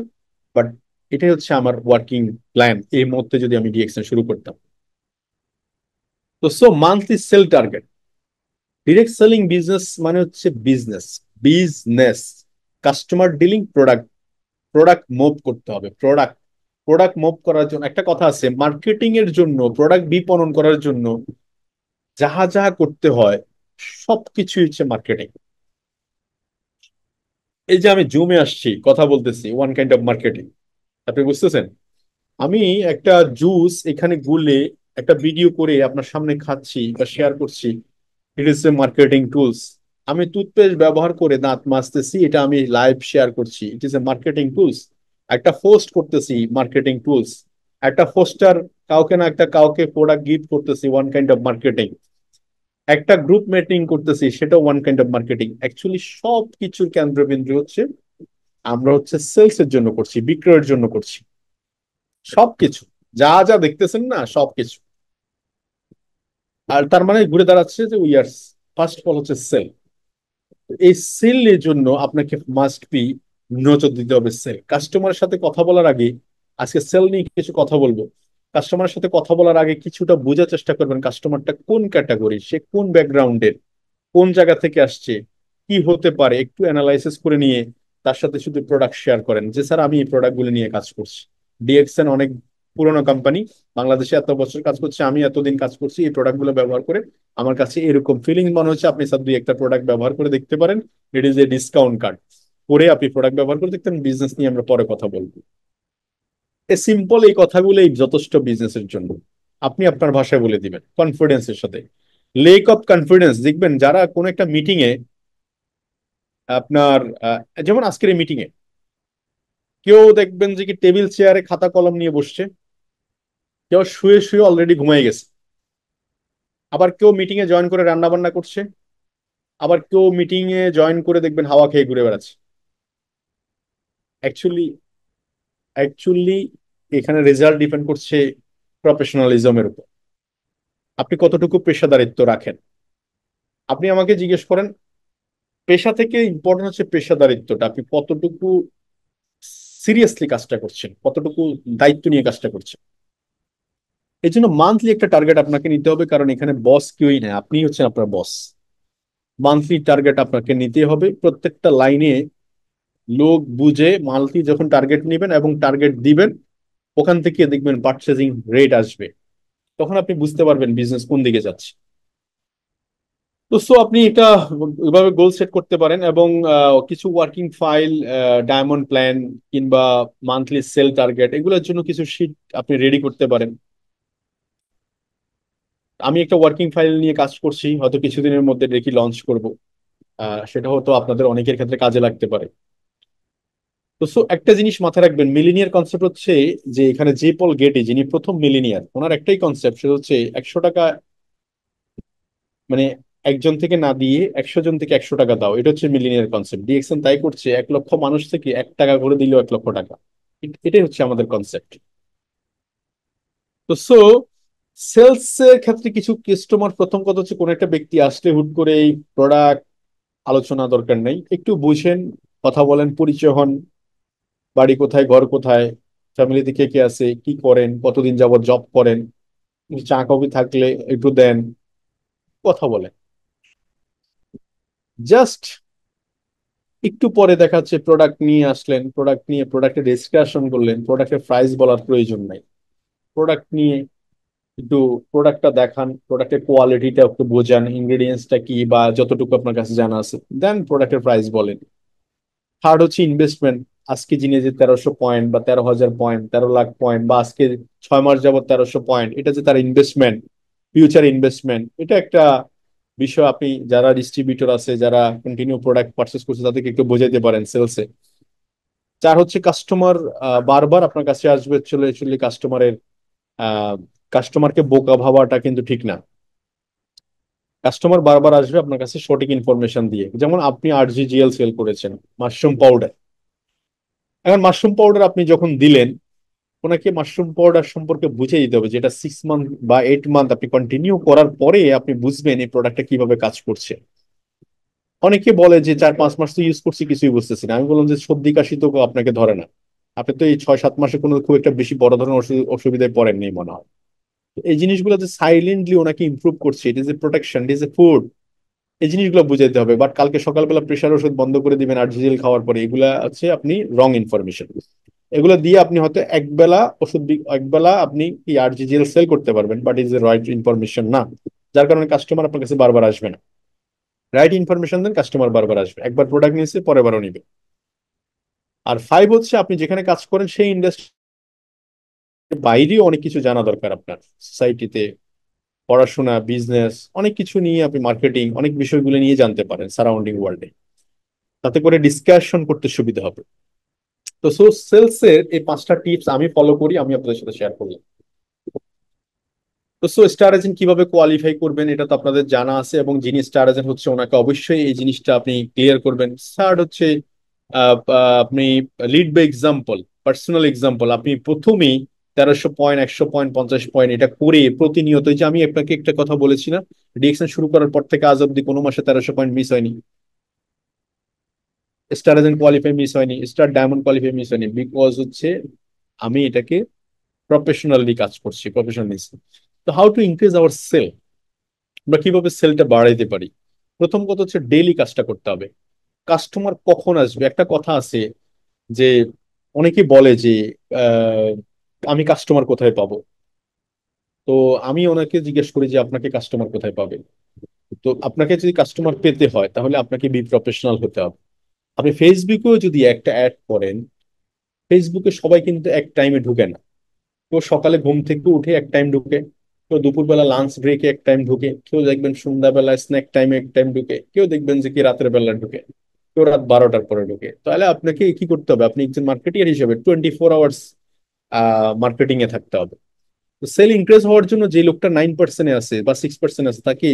বাট এটাই হচ্ছে আমার ওয়ার্কিং প্ল্যান এই মুহূর্তে যদি আমি ডিএক্সএন শুরু করতাম তো so monthly sale target direct selling business মানে হচ্ছে business business customer dealing product product move করতে হবে প্রোডাক্ট প্রোডাক্ট মুভ করার জন্য একটা কথা আছে মার্কেটিং এর জন্য প্রোডাক্ট বিপণন করার জন্য যাহা যাহা করতে হয় সবকিছুই হচ্ছে মার্কেটিং এই যে আমি জুমে আসছি কথা বলতেছি ওয়ান কাইন্ড অফ মার্কেটিং আপনি বুঝতেছেন আমি একটা জুস এখানে গুলে একটা ভিডিও করে আপনার সামনে খাচ্ছি বা শেয়ার করছি it is a marketing tools আমি টুথপেস্ট ব্যবহার করে দাঁত মাজতেছি এটা আমি লাইভ শেয়ার করছি it is a marketing tools একটা পোস্ট করতেছি মার্কেটিং টুলস একটা পোস্টার কাউকে না একটা কাউকে প্রোডাক্ট গিফট করতেছি ওয়ান কাইন্ড অফ মার্কেটিং একটা গ্রুপ মিটিং করতেছি সেটা one kind of marketing actually সব কিছুর কেন্দ্রবিন্দু হচ্ছে আমরা হচ্ছে সেলস এর জন্য করছি বিক্রয়ের জন্য করছি সবকিছু যা যা দেখতেছেন না সবকিছু আর তার মানে ঘুরে দাঁড়াচ্ছে যে we are first of all হচ্ছে সেল এই সেল এর জন্য আপনাকে মাস্ট বি নজর দিতে হবে সেল কাস্টমারের সাথে কথা বলার আগে আজকে সেল নিয়ে কিছু কথা বলবো কাস্টমারের সাথে কথা বলার আগে কিছুটা বোঝার চেষ্টা করবেন কাস্টমারটা কোন ক্যাটাগরি সে কোন ব্যাকগ্রাউন্ডের কোন জায়গা থেকে আসছে কি হতে পারে একটু অ্যানালাইসিস করে নিয়ে তার সাথে শুধু প্রোডাক্ট শেয়ার করেন যে স্যার আমি এই প্রোডাক্টগুলো নিয়ে কাজ করছি ডিএক্সএন অনেক পুরোনো কোম্পানি বাংলাদেশে এত বছর কাজ করছে আমি এতদিন কাজ করছি এই প্রোডাক্ট গুলো ব্যবহার করে আমার কাছে এরকম ফিলিং মনে হচ্ছে আপনি সব দুই একটা প্রোডাক্ট ব্যবহার করে দেখতে পারেন it is a discount card করে আপনি প্রোডাক্ট ব্যবহার করে দেখতে বিজনেস নিয়ে আমরা পরে কথা বলবো এ সিম্পল এই কথাগুলো এই যথেষ্ট বিজনেসের জন্য আপনি আপনার ভাষায় বলে দিবেন কনফিডেন্সের সাথে লেক অফ কনফিডেন্স দেখবেন যারা কোনো একটা মিটিং এ আপনার যেমন আজকের এই মিটিং এ কেউ দেখবেন যে কি টেবিল চেয়ারে খাতা কলম নিয়ে বসছে কেউ শুয়ে শুয়ে অলরেডি ঘুমিয়ে গেছে আবার কেউ মিটিংয়ে জয়েন করে রান্না বান্না করছে আবার কেউ মিটিংয়ে জয়েন করে দেখবেন হাওয়া খেয়ে ঘুরে বেড়াচ্ছে অ্যাকচুয়ালি অ্যাকচুয়ালি এখানে রেজাল্ট ডিপেন্ড করছে প্রফেশনালিজমের উপর আপনি কতটুকু পেশাদারিত্ব রাখেন আপনি আমাকে জিজ্ঞেস করেন পেশা থেকে ইম্পর্টেন্ট হচ্ছে পেশাদারিত্বটা আপনি কতটুকু সিরিয়াসলি কাজটা করছেন কতটুকু দায়িত্ব নিয়ে কাজটা করছেন এই জন্য মান্থলি একটা টার্গেট আপনাকে নিতে হবে কারণ এখানে বস কেউই নেই আপনি হচ্ছেন আপনার বস মান্থলি টার্গেট আপনাকে নিতে হবে প্রত্যেকটা লাইনে লোক বুঝে মান্থলি যখন টার্গেট নেবেন এবং টার্গেট দিবেন ওখান থেকে দেখবেন পারচেজিং রেট আসবে তখন আপনি বুঝতে পারবেন বিজনেস কোন দিকে যাচ্ছে তো সো আপনি এটা এভাবে গোল সেট করতে পারেন এবং কিছু ওয়ার্কিং ফাইল ডায়মন্ড প্ল্যান কিংবা মান্থলি সেল টার্গেট এগুলোর জন্য কিছু শিট আপনি রেডি করতে পারেন আমি একটা ওয়ার্কিং ফাইল নিয়ে কাজ করছি হয়তো কিছুদিনের মধ্যে দেখি লঞ্চ করব সেটা হয়তো আপনাদের অনেকের ক্ষেত্রে কাজে লাগতে পারে তো সো একটা জিনিস মাথায় রাখবেন মিলিনিয়ার কনসেপ্ট হচ্ছে যে এখানে যে পল গেটি যিনি প্রথম মিলিনিয়ার ওনার একটাই কনসেপ্ট সেটা হচ্ছে একশো টাকা মানে একজন থেকে না দিয়ে একশো জন থেকে একশো টাকা দাও এটা হচ্ছে মিলিনিয়ার কনসেপ্ট ডিএক্সএন তাই করছে এক লক্ষ মানুষ থেকে এক টাকা করে দিলেও এক লক্ষ টাকা এটাই হচ্ছে আমাদের কনসেপ্ট তো সো সেলসের ক্ষেত্রে কিছু কাস্টমার প্রথম কথা হচ্ছে কোন একটা ব্যক্তি আসলে হুট করে এই প্রোডাক্ট আলোচনা দরকার নেই একটু বুঝেন কথা বলেন পরিচয় হন বাড়ি কোথায় ঘর কোথায় ফ্যামিলিতে কে কে আছে কি করেন কতদিন যাবত জব করেন চা কফি থাকলে একটু দেন কথা বলেন জাস্ট একটু পরে দেখা যাচ্ছে প্রোডাক্ট নিয়ে আসলেন প্রোডাক্ট নিয়ে প্রোডাক্টের ডিসকাশন করলেন প্রোডাক্টের প্রাইস বলার প্রয়োজন নাই প্রোডাক্ট নিয়ে একটু প্রোডাক্টটা দেখান প্রোডাক্টের কোয়ালিটিটা একটু বোঝান ইনগ্রিডিয়েন্টসটা কি বা যতটুকু আপনার কাছে জানা আছে দেন প্রোডাক্টের প্রাইস বলেন থার্ড হচ্ছে ইনভেস্টমেন্ট আজকে জিনিস যে তেরোশো পয়েন্ট বা তেরো হাজার পয়েন্ট তেরো লাখ পয়েন্ট বা আজকে ছয় মাস যাবত তেরোশো পয়েন্ট এটা যে তার ইনভেস্টমেন্ট ফিউচার ইনভেস্টমেন্ট এটা একটা বিষয় আপনি যারা ডিস্ট্রিবিউটর আছে যারা কন্টিনিউ প্রোডাক্ট পার্চেস করছে তাদেরকে একটু বোঝাইতে পারেন সেলসে চার হচ্ছে কাস্টমার বারবার আপনার কাছে আসবে চলে চলে কাস্টমারের কাস্টমারকে বোকা ভাবাটা কিন্তু ঠিক না কাস্টমার বারবার আসবে আপনার কাছে সঠিক ইনফরমেশন দিয়ে যেমন আপনি আর সেল করেছেন মাশরুম পাউডার এখন মাশরুম পাউডার আপনি যখন দিলেন ওনাকে মাশরুম পাউডার সম্পর্কে বুঝে দিতে হবে যেটা সিক্স মান্থ বা এইট মান্থ আপনি কন্টিনিউ করার পরে আপনি বুঝবেন এই প্রোডাক্টটা কিভাবে কাজ করছে অনেকে বলে যে চার পাঁচ মাস তো ইউজ করছি কিছুই বুঝতেছি না আমি বললাম যে সর্দি কাশি তো আপনাকে ধরে না আপনি তো এই ছয় সাত মাসে কোনো খুব একটা বেশি বড় ধরনের অসুবিধায় পড়েননি মনে হয় এই জিনিসগুলো যে সাইলেন্টলি ওনাকে ইম্প্রুভ করছে it is a protection it is a food এই জিনিসগুলো বুঝাইতে হবে বাট কালকে সকালবেলা প্রেশার ওষুধ বন্ধ করে দিবেন আর ঝিঝিল খাওয়ার পরে এগুলা হচ্ছে আপনি রং ইনফরমেশন এগুলো দিয়ে আপনি হয়তো একবেলা ওষুধ একবেলা আপনি কি আর জিজিএল সেল করতে পারবেন but is a right information না যার কারণে কাস্টমার আপনার কাছে বারবার আসবে না রাইট ইনফরমেশন দেন কাস্টমার বারবার আসবে একবার প্রোডাক্ট নিয়েছে বারও নিবে আর ফাইভ হচ্ছে আপনি যেখানে কাজ করেন সেই ইন্ডাস্ট্রি বাইরেও অনেক কিছু জানা দরকার আপনার সোসাইটিতে পড়াশোনা বিজনেস অনেক কিছু নিয়ে আপনি মার্কেটিং অনেক বিষয়গুলো নিয়ে জানতে পারেন সারাউন্ডিং ওয়ার্ল্ডে তাতে করে ডিসকাশন করতে সুবিধা হবে তো সো সেলসের এই পাঁচটা টিপস আমি ফলো করি আমি আপনাদের সাথে শেয়ার করলাম তো সো স্টার এজেন্ট কিভাবে কোয়ালিফাই করবেন এটা তো আপনাদের জানা আছে এবং যিনি স্টার এজেন্ট হচ্ছে ওনাকে অবশ্যই এই জিনিসটা আপনি ক্লিয়ার করবেন থার্ড হচ্ছে আপনি lead by example personal example আপনি প্রথমেই তেরোশো পয়েন্ট একশো পয়েন্ট পঞ্চাশ পয়েন্ট এটা করে প্রতিনিয়ত যে আমি আপনাকে একটা কথা বলেছি না ডিএকশন শুরু করার পর থেকে আজ অব্দি কোনো মাসে তেরোশো পয়েন্ট মিস হয়নি স্টার এজেন্ট কোয়ালিফাই মিস হয়নি স্টার ডায়মন্ড কোয়ালিফাই মিস হয়নি বিকজ হচ্ছে আমি এটাকে প্রফেশনালি কাজ করছি প্রফেশনালি তো how to increase our sale আমরা কিভাবে সেলটা বাড়াইতে পারি প্রথম কথা হচ্ছে ডেইলি কাজটা করতে হবে কাস্টমার কখন আসবে একটা কথা আছে যে অনেকে বলে যে আহ আমি কাস্টমার কোথায় পাবো তো আমি ওনাকে জিজ্ঞেস করি যে আপনাকে কাস্টমার কোথায় পাবে তো আপনাকে যদি কাস্টমার পেতে হয় তাহলে আপনাকে বি প্রফেশনাল হতে হবে আপনি ফেসবুকেও যদি একটা অ্যাড করেন ফেসবুকে সবাই কিন্তু এক টাইমে ঢুকে না কেউ সকালে ঘুম থেকে উঠে এক টাইম ঢুকে কেউ দুপুরবেলা লাঞ্চ ব্রেকে এক টাইম ঢুকে কেউ দেখবেন সন্ধ্যাবেলায় স্ন্যাক টাইমে এক টাইম ঢুকে কেউ দেখবেন যে কি রাতের বেলা ঢুকে কেউ রাত বারোটার পরে ঢুকে তাহলে আপনাকে কি করতে হবে আপনি একজন মার্কেটিয়ার হিসেবে টোয়েন্টি ফোর আওয়ার্স মার্কেটিং এ থাকতে হবে তো সেল ইনক্রিজ হওয়ার জন্য যে লোকটা নাইন পার্সেন্টে আছে বা সিক্স পার্সেন্ট আছে তাকে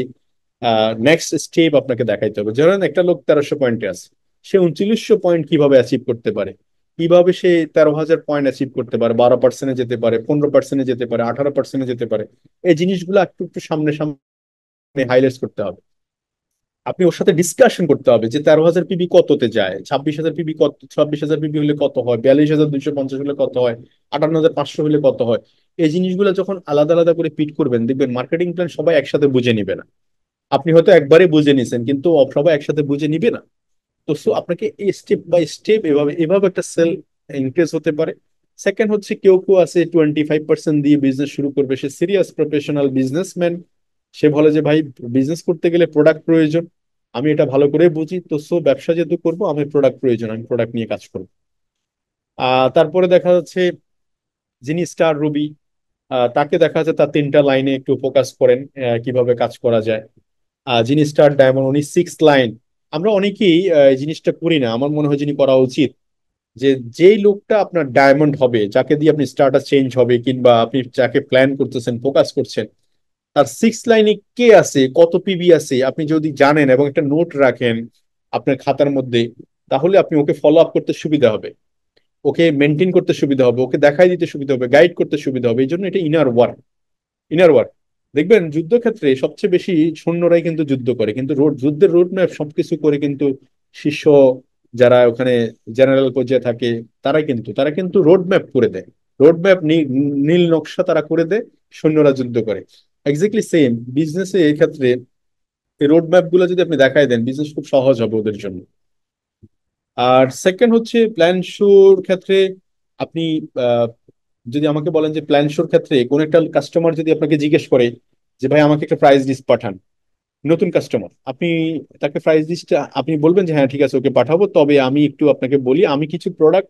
নেক্সট স্টেপ আপনাকে দেখাইতে হবে যেমন একটা লোক তেরোশো পয়েন্টে আছে সে উনচল্লিশশো পয়েন্ট কিভাবে অ্যাচিভ করতে পারে কিভাবে সে তেরো হাজার পয়েন্ট অ্যাচিভ করতে পারে বারো পার্সেন্টে যেতে পারে পনেরো পার্সেন্টে যেতে পারে আঠারো পার্সেন্টে যেতে পারে এই জিনিসগুলো একটু একটু সামনে সামনে হাইলাইট করতে হবে আপনি ওর সাথে ডিসকাশন করতে হবে যে তেরো হাজার পিবি কততে যায় ছাব্বিশ হাজার পিবি কত ছাব্বিশ হাজার পিবি হলে কত হয় বিয়াল্লিশ হাজার দুইশো পঞ্চাশ হলে কত হয় আটান্ন হাজার পাঁচশো হলে কত হয় এই জিনিসগুলো যখন আলাদা আলাদা করে পিট করবেন দেখবেন মার্কেটিং প্ল্যান সবাই একসাথে বুঝে নিবে না আপনি হয়তো একবারে বুঝে নিছেন কিন্তু সবাই একসাথে বুঝে নিবে না তো সো আপনাকে এই স্টেপ বাই স্টেপ এভাবে এভাবে একটা সেল ইনক্রিজ হতে পারে সেকেন্ড হচ্ছে কেউ কেউ আছে টোয়েন্টি ফাইভ পার্সেন্ট দিয়ে বিজনেস শুরু করবে সে সিরিয়াস প্রফেশনাল বিজনেসম্যান সে বলে যে ভাই বিজনেস করতে গেলে প্রোডাক্ট প্রয়োজন আমি এটা ভালো করে বুঝি তো সো ব্যবসা যেহেতু করবো আমি প্রোডাক্ট প্রয়োজন আমি প্রোডাক্ট নিয়ে কাজ করবো তারপরে দেখা যাচ্ছে যিনি স্টার রুবি তাকে দেখা যাচ্ছে তার তিনটা লাইনে একটু ফোকাস করেন কিভাবে কাজ করা যায় যিনি স্টার ডায়মন্ড উনি সিক্স লাইন আমরা অনেকেই জিনিসটা করি না আমার মনে হয় যিনি করা উচিত যে যেই লোকটা আপনার ডায়মন্ড হবে যাকে দিয়ে আপনি স্টারটা চেঞ্জ হবে কিংবা আপনি যাকে প্ল্যান করতেছেন ফোকাস করছেন তার সিক্স লাইনে কে আছে কত পিবি আছে আপনি যদি জানেন এবং একটা নোট রাখেন আপনার খাতার মধ্যে তাহলে আপনি ওকে ফলো আপ করতে সুবিধা হবে ওকে মেনটেন করতে সুবিধা হবে ওকে দেখাই দিতে সুবিধা হবে গাইড করতে সুবিধা হবে এই জন্য এটা ইনার ওয়ার্ক ইনার ওয়ার্ক দেখবেন যুদ্ধক্ষেত্রে সবচেয়ে বেশি সৈন্যরাই কিন্তু যুদ্ধ করে কিন্তু রোড যুদ্ধের রোড ম্যাপ সবকিছু করে কিন্তু শিষ্য যারা ওখানে জেনারেল পর্যায়ে থাকে তারা কিন্তু তারা কিন্তু রোড ম্যাপ করে দেয় রোড ম্যাপ নীল নকশা তারা করে দেয় সৈন্যরা যুদ্ধ করে এক্স্যাক্টলি সেম বিজনেসে এই ক্ষেত্রে রোড ম্যাপ গুলো যদি আপনি দেখাই দেন বিজনেস খুব সহজ হবে ওদের জন্য আর সেকেন্ড হচ্ছে প্ল্যান শোর ক্ষেত্রে আপনি যদি আমাকে বলেন যে প্ল্যান শোর ক্ষেত্রে কোন একটা কাস্টমার যদি আপনাকে জিজ্ঞেস করে যে ভাই আমাকে একটা প্রাইস লিস্ট পাঠান নতুন কাস্টমার আপনি তাকে প্রাইস লিস্ট আপনি বলবেন যে হ্যাঁ ঠিক আছে ওকে পাঠাবো তবে আমি একটু আপনাকে বলি আমি কিছু প্রোডাক্ট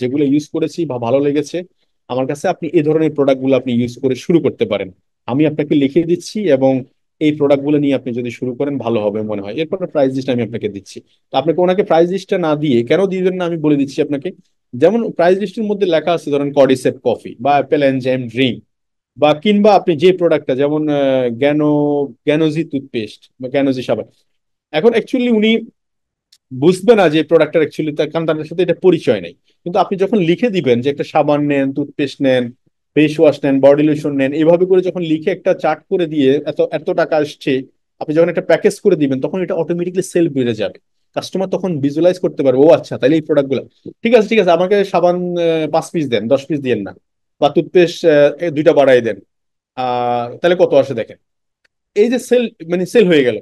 যেগুলো ইউজ করেছি বা ভালো লেগেছে আমার কাছে আপনি এ ধরনের প্রোডাক্টগুলো আপনি ইউজ করে শুরু করতে পারেন আমি আপনাকে লিখে দিচ্ছি এবং এই প্রোডাক্টগুলো নিয়ে আপনি যদি শুরু করেন ভালো হবে মনে হয় এরপর প্রাইস লিস্ট আমি আপনাকে দিচ্ছি তো আপনাকে ওনাকে প্রাইস লিস্টটা না দিয়ে কেন দিবেন না আমি বলে দিচ্ছি আপনাকে যেমন প্রাইস লিস্টের মধ্যে লেখা আছে ধরেন কডিসেপ কফি বা অ্যাপেল এনজাইম ড্রিঙ্ক বা কিংবা আপনি যে প্রোডাক্টটা যেমন গ্যানো গ্যানোজি টুথপেস্ট বা গ্যানোজি সাবান এখন অ্যাকচুয়ালি উনি বুঝবে না যে প্রোডাক্টটা অ্যাকচুয়ালি তার কারণ তাদের সাথে এটা পরিচয় নেই কিন্তু আপনি যখন লিখে দিবেন যে একটা সাবান নেন টুথপেস্ট নেন ফেস ওয়াশ নেন বডি লোশন নেন এভাবে করে যখন লিখে একটা চার্ট করে দিয়ে এত এত টাকা আসছে আপনি যখন একটা প্যাকেজ করে দিবেন তখন এটা অটোমেটিকলি সেল বেড়ে যাবে কাস্টমার তখন ভিজুয়ালাইজ করতে পারবে ও আচ্ছা তাহলে এই প্রোডাক্টগুলো ঠিক আছে ঠিক আছে আমাকে সাবান পাঁচ পিস দেন দশ পিস দিয়ে না বা টুথপেস্ট দুইটা বাড়াই দেন তাহলে কত আসে দেখেন এই যে সেল মানে সেল হয়ে গেল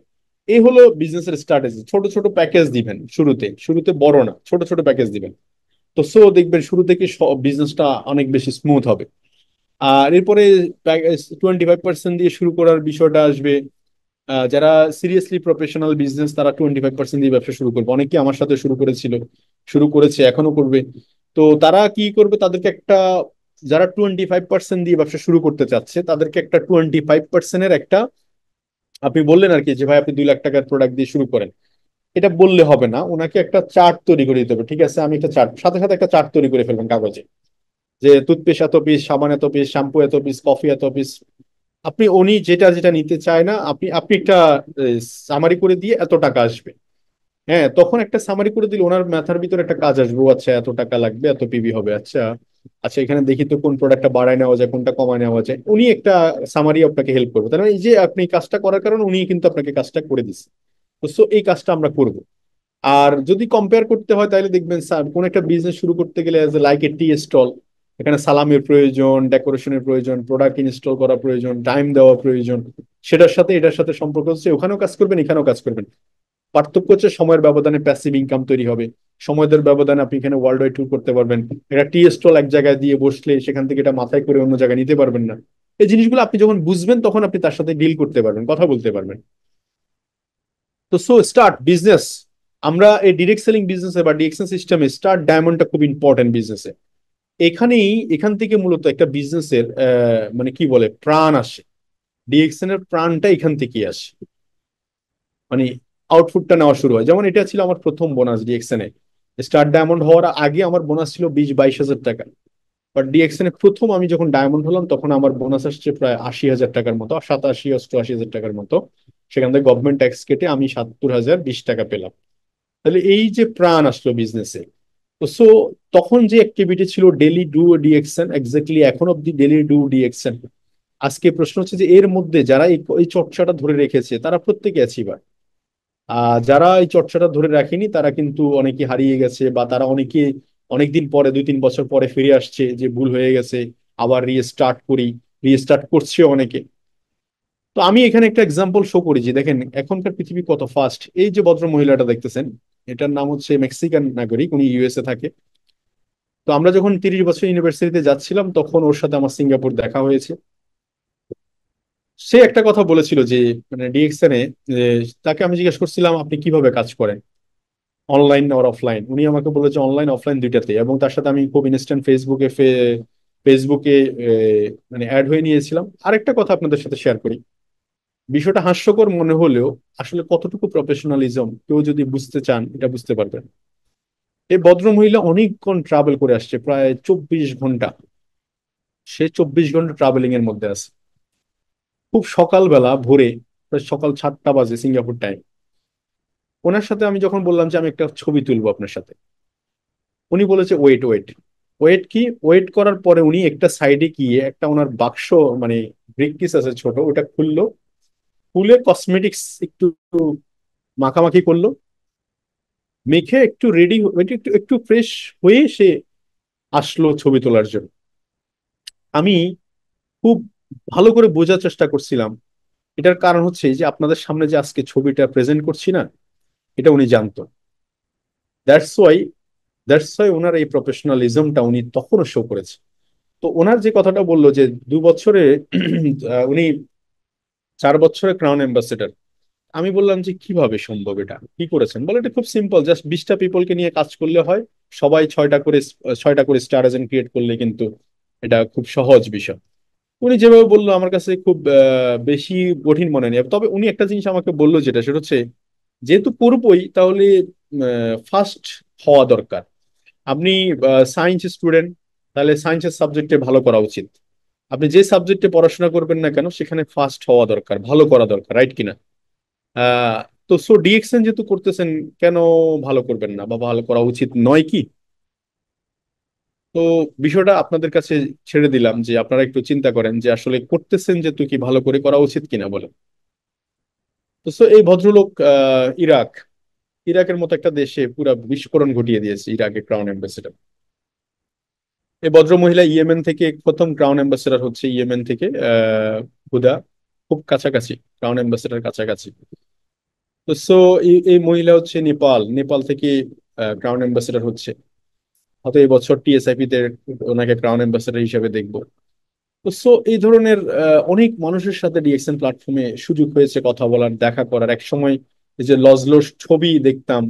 এই হলো বিজনেসের স্ট্র্যাটেজি ছোট ছোট প্যাকেজ দিবেন শুরুতে শুরুতে বড় না ছোট ছোট প্যাকেজ দিবেন তো সো দেখবেন শুরু থেকে বিজনেসটা অনেক বেশি স্মুথ হবে আর এরপরে টোয়েন্টি ফাইভ পার্সেন্ট দিয়ে শুরু করার বিষয়টা আসবে যারা সিরিয়াসলি প্রফেশনাল বিজনেস তারা টোয়েন্টি ফাইভ পার্সেন্ট দিয়ে ব্যবসা শুরু করবে অনেকে আমার সাথে শুরু করেছিল শুরু করেছে এখনো করবে তো তারা কি করবে তাদেরকে একটা যারা টোয়েন্টি ফাইভ পার্সেন্ট দিয়ে ব্যবসা শুরু করতে চাচ্ছে তাদেরকে একটা টোয়েন্টি ফাইভ পার্সেন্টের একটা আপনি বললেন আর কি যে ভাই আপনি দুই লাখ টাকার প্রোডাক্ট দিয়ে শুরু করেন এটা বললে হবে না ওনাকে একটা চার্ট তৈরি করে দিতে হবে ঠিক আছে আমি একটা চার্ট সাথে সাথে একটা চার্ট তৈরি করে ফেলবেন কাগজে যে টুথপেস্ট এত পিস সাবান এত পিস শ্যাম্পু এত পিস কফি এত পিস আপনি উনি যেটা যেটা নিতে চায় না আপনি আপনি একটা সামারি করে দিয়ে এত টাকা আসবে হ্যাঁ তখন একটা সামারি করে দিলে ওনার মাথার ভিতরে একটা কাজ আসবে আচ্ছা এত টাকা লাগবে এত পিবি হবে আচ্ছা আচ্ছা এখানে দেখি তো কোন প্রোডাক্টটা বাড়ায় নেওয়া যায় কোনটা কমায় নেওয়া যায় উনি একটা সামারি আপনাকে হেল্প করবে তার মানে এই যে আপনি কাজটা করার কারণে উনি কিন্তু আপনাকে কাজটা করে দিচ্ছে তো এই কাজটা আমরা করব আর যদি কম্পেয়ার করতে হয় তাহলে দেখবেন কোন একটা বিজনেস শুরু করতে গেলে লাইক এ টি স্টল এখানে সালামের প্রয়োজন ডেকোরেশনের প্রয়োজন প্রোডাক্ট ইনস্টল করা প্রয়োজন টাইম দেওয়া প্রয়োজন সেটার সাথে এটার সাথে সম্পর্ক হচ্ছে ওখানেও কাজ করবেন এখানেও কাজ করবেন পার্থক্য হচ্ছে সময়ের ব্যবধানে প্যাসিভ ইনকাম তৈরি হবে সময়ের ব্যবধানে আপনি এখানে ওয়ার্ল্ড ওয়াইড ট্যুর করতে পারবেন এটা টি স্টল এক জায়গায় দিয়ে বসলে সেখান থেকে এটা মাথায় করে অন্য জায়গায় নিতে পারবেন না এই জিনিসগুলো আপনি যখন বুঝবেন তখন আপনি তার সাথে ডিল করতে পারবেন কথা বলতে পারবেন তো সো স্টার্ট বিজনেস আমরা এই ডিরেক্ট সেলিং বিজনেসে বা ডিরেকশন সিস্টেমে স্টার্ট ডায়মন্ডটা খুব ইম্পর্টেন্ট বিজনেসে এখানেই এখান থেকে মূলত একটা বিজনেসের মানে কি বলে প্রাণ আসে ডিএক্সএন এর প্রাণটা এখান থেকেই আসে মানে আউটপুটটা নেওয়া শুরু হয় যেমন এটা ছিল আমার প্রথম বোনাস ডিএক্সএন এ স্টার ডায়মন্ড হওয়ার আগে আমার বোনাস ছিল বিশ বাইশ হাজার টাকা বাট ডিএক্সএন এ প্রথম আমি যখন ডায়মন্ড হলাম তখন আমার বোনাস আসছে প্রায় আশি হাজার টাকার মতো সাতাশি অষ্টআশি হাজার টাকার মতো সেখান থেকে গভর্নমেন্ট ট্যাক্স কেটে আমি সাত্তর হাজার বিশ টাকা পেলাম তাহলে এই যে প্রাণ আসলো বিজনেসে তো সো তখন যে অ্যাক্টিভিটি ছিল ডেলি ডু ডিএক্সেন এক্স্যাক্টলি এখন অব্দি ডেলি ডু ডিএক্সেন আজকে প্রশ্ন হচ্ছে যে এর মধ্যে যারা এই চর্চাটা ধরে রেখেছে তারা প্রত্যেকে অ্যাচিভার যারা এই চর্চাটা ধরে রাখেনি তারা কিন্তু অনেকে হারিয়ে গেছে বা তারা অনেকে অনেকদিন পরে দুই তিন বছর পরে ফিরে আসছে যে ভুল হয়ে গেছে আবার রিস্টার্ট করি রিস্টার্ট করছে অনেকে তো আমি এখানে একটা এক্সাম্পল শো করি যে দেখেন এখনকার পৃথিবী কত ফাস্ট এই যে ভদ্র মহিলাটা দেখতেছেন এটার নাম হচ্ছে মেক্সিকান নাগরিক উনি ইউএসএ থাকে তো আমরা যখন তিরিশ বছর ইউনিভার্সিটিতে যাচ্ছিলাম তখন ওর সাথে আমার সিঙ্গাপুর দেখা হয়েছে সে একটা কথা বলেছিল যে মানে ডিএক্সএনে তাকে আমি জিজ্ঞেস করছিলাম আপনি কিভাবে কাজ করেন অনলাইন আর অফলাইন উনি আমাকে বলেছে অনলাইন অফলাইন দুইটাতে এবং তার সাথে আমি খুব ইনস্ট্যান্ট ফেসবুকে ফেসবুকে মানে অ্যাড হয়ে নিয়েছিলাম আরেকটা কথা আপনাদের সাথে শেয়ার করি বিষয়টা হাস্যকর মনে হলেও আসলে কতটুকু প্রফেশনালিজম কেউ যদি বুঝতে চান এটা বুঝতে পারবেন এই ভদ্রমহিলা মহিলা অনেকক্ষণ ট্রাভেল করে আসছে প্রায় চব্বিশ ঘন্টা সে চব্বিশ ঘন্টা ট্রাভেলিং এর মধ্যে আছে খুব সকালবেলা ভোরে সকাল সাতটা বাজে সিঙ্গাপুর টাইম ওনার সাথে আমি যখন বললাম যে আমি একটা ছবি তুলবো আপনার সাথে উনি বলেছে ওয়েট ওয়েট ওয়েট কি ওয়েট করার পরে উনি একটা সাইডে গিয়ে একটা ওনার বাক্স মানে ব্রিক আছে ছোট ওটা খুললো স্কুলে কসমেটিক্স একটু মাখামাখি করলো মেখে একটু রেডি মানে একটু একটু ফ্রেশ হয়ে সে আসলো ছবি তোলার জন্য আমি খুব ভালো করে বোঝার চেষ্টা করছিলাম এটার কারণ হচ্ছে যে আপনাদের সামনে যে আজকে ছবিটা প্রেজেন্ট করছি না এটা উনি জানতো দ্যাটস ওয়াই দ্যাটস ওয়াই ওনার এই প্রফেশনালিজমটা উনি তখনও শো করেছে তো ওনার যে কথাটা বললো যে দু বছরে উনি চার বছরে ক্রাউন অ্যাম্বাসেডার আমি বললাম যে কিভাবে সম্ভব এটা কি করেছেন বলে এটা খুব সিম্পল জাস্ট বিশটা পিপলকে নিয়ে কাজ করলে হয় সবাই ছয়টা করে ছয়টা করে স্টার এজেন্ট ক্রিয়েট করলে কিন্তু এটা খুব সহজ বিষয় উনি যেভাবে বললো আমার কাছে খুব বেশি কঠিন মনে নেই তবে উনি একটা জিনিস আমাকে বললো যেটা সেটা হচ্ছে যেহেতু করবই তাহলে ফার্স্ট হওয়া দরকার আপনি সায়েন্স স্টুডেন্ট তাহলে সায়েন্সের সাবজেক্টে ভালো করা উচিত আপনি যে সাবজেক্টে পড়াশোনা করবেন না কেন সেখানে ফার্স্ট হওয়া দরকার ভালো করা দরকার রাইট কিনা তো সো ডিএক্সেন যেহেতু করতেছেন কেন ভালো করবেন না বা ভালো করা উচিত নয় কি তো বিষয়টা আপনাদের কাছে ছেড়ে দিলাম যে আপনারা একটু চিন্তা করেন যে আসলে করতেছেন যেহেতু কি ভালো করে করা উচিত কিনা বলেন তো সো এই ভদ্রলোক ইরাক ইরাকের মতো একটা দেশে পুরা বিস্ফোরণ ঘটিয়ে দিয়েছে ইরাকের ক্রাউন অ্যাম্বাসেডর এই ভদ্র মহিলা ইয়েমেন থেকে প্রথম ক্রাউন অ্যাম্বাসেডার হচ্ছে ইয়েমেন থেকে হুদা খুব কাছাকাছি ক্রাউন অ্যাম্বাসেডার কাছাকাছি তো সো এই মহিলা হচ্ছে নেপাল নেপাল থেকে ক্রাউন অ্যাম্বাসেডার হচ্ছে হয়তো এই বছর টিএসআইপি তে ওনাকে ক্রাউন অ্যাম্বাসেডার হিসেবে দেখবো তো সো এই ধরনের অনেক মানুষের সাথে ডিএক্সএন প্ল্যাটফর্মে সুযোগ হয়েছে কথা বলার দেখা করার এক সময় যে লজলস ছবি দেখতাম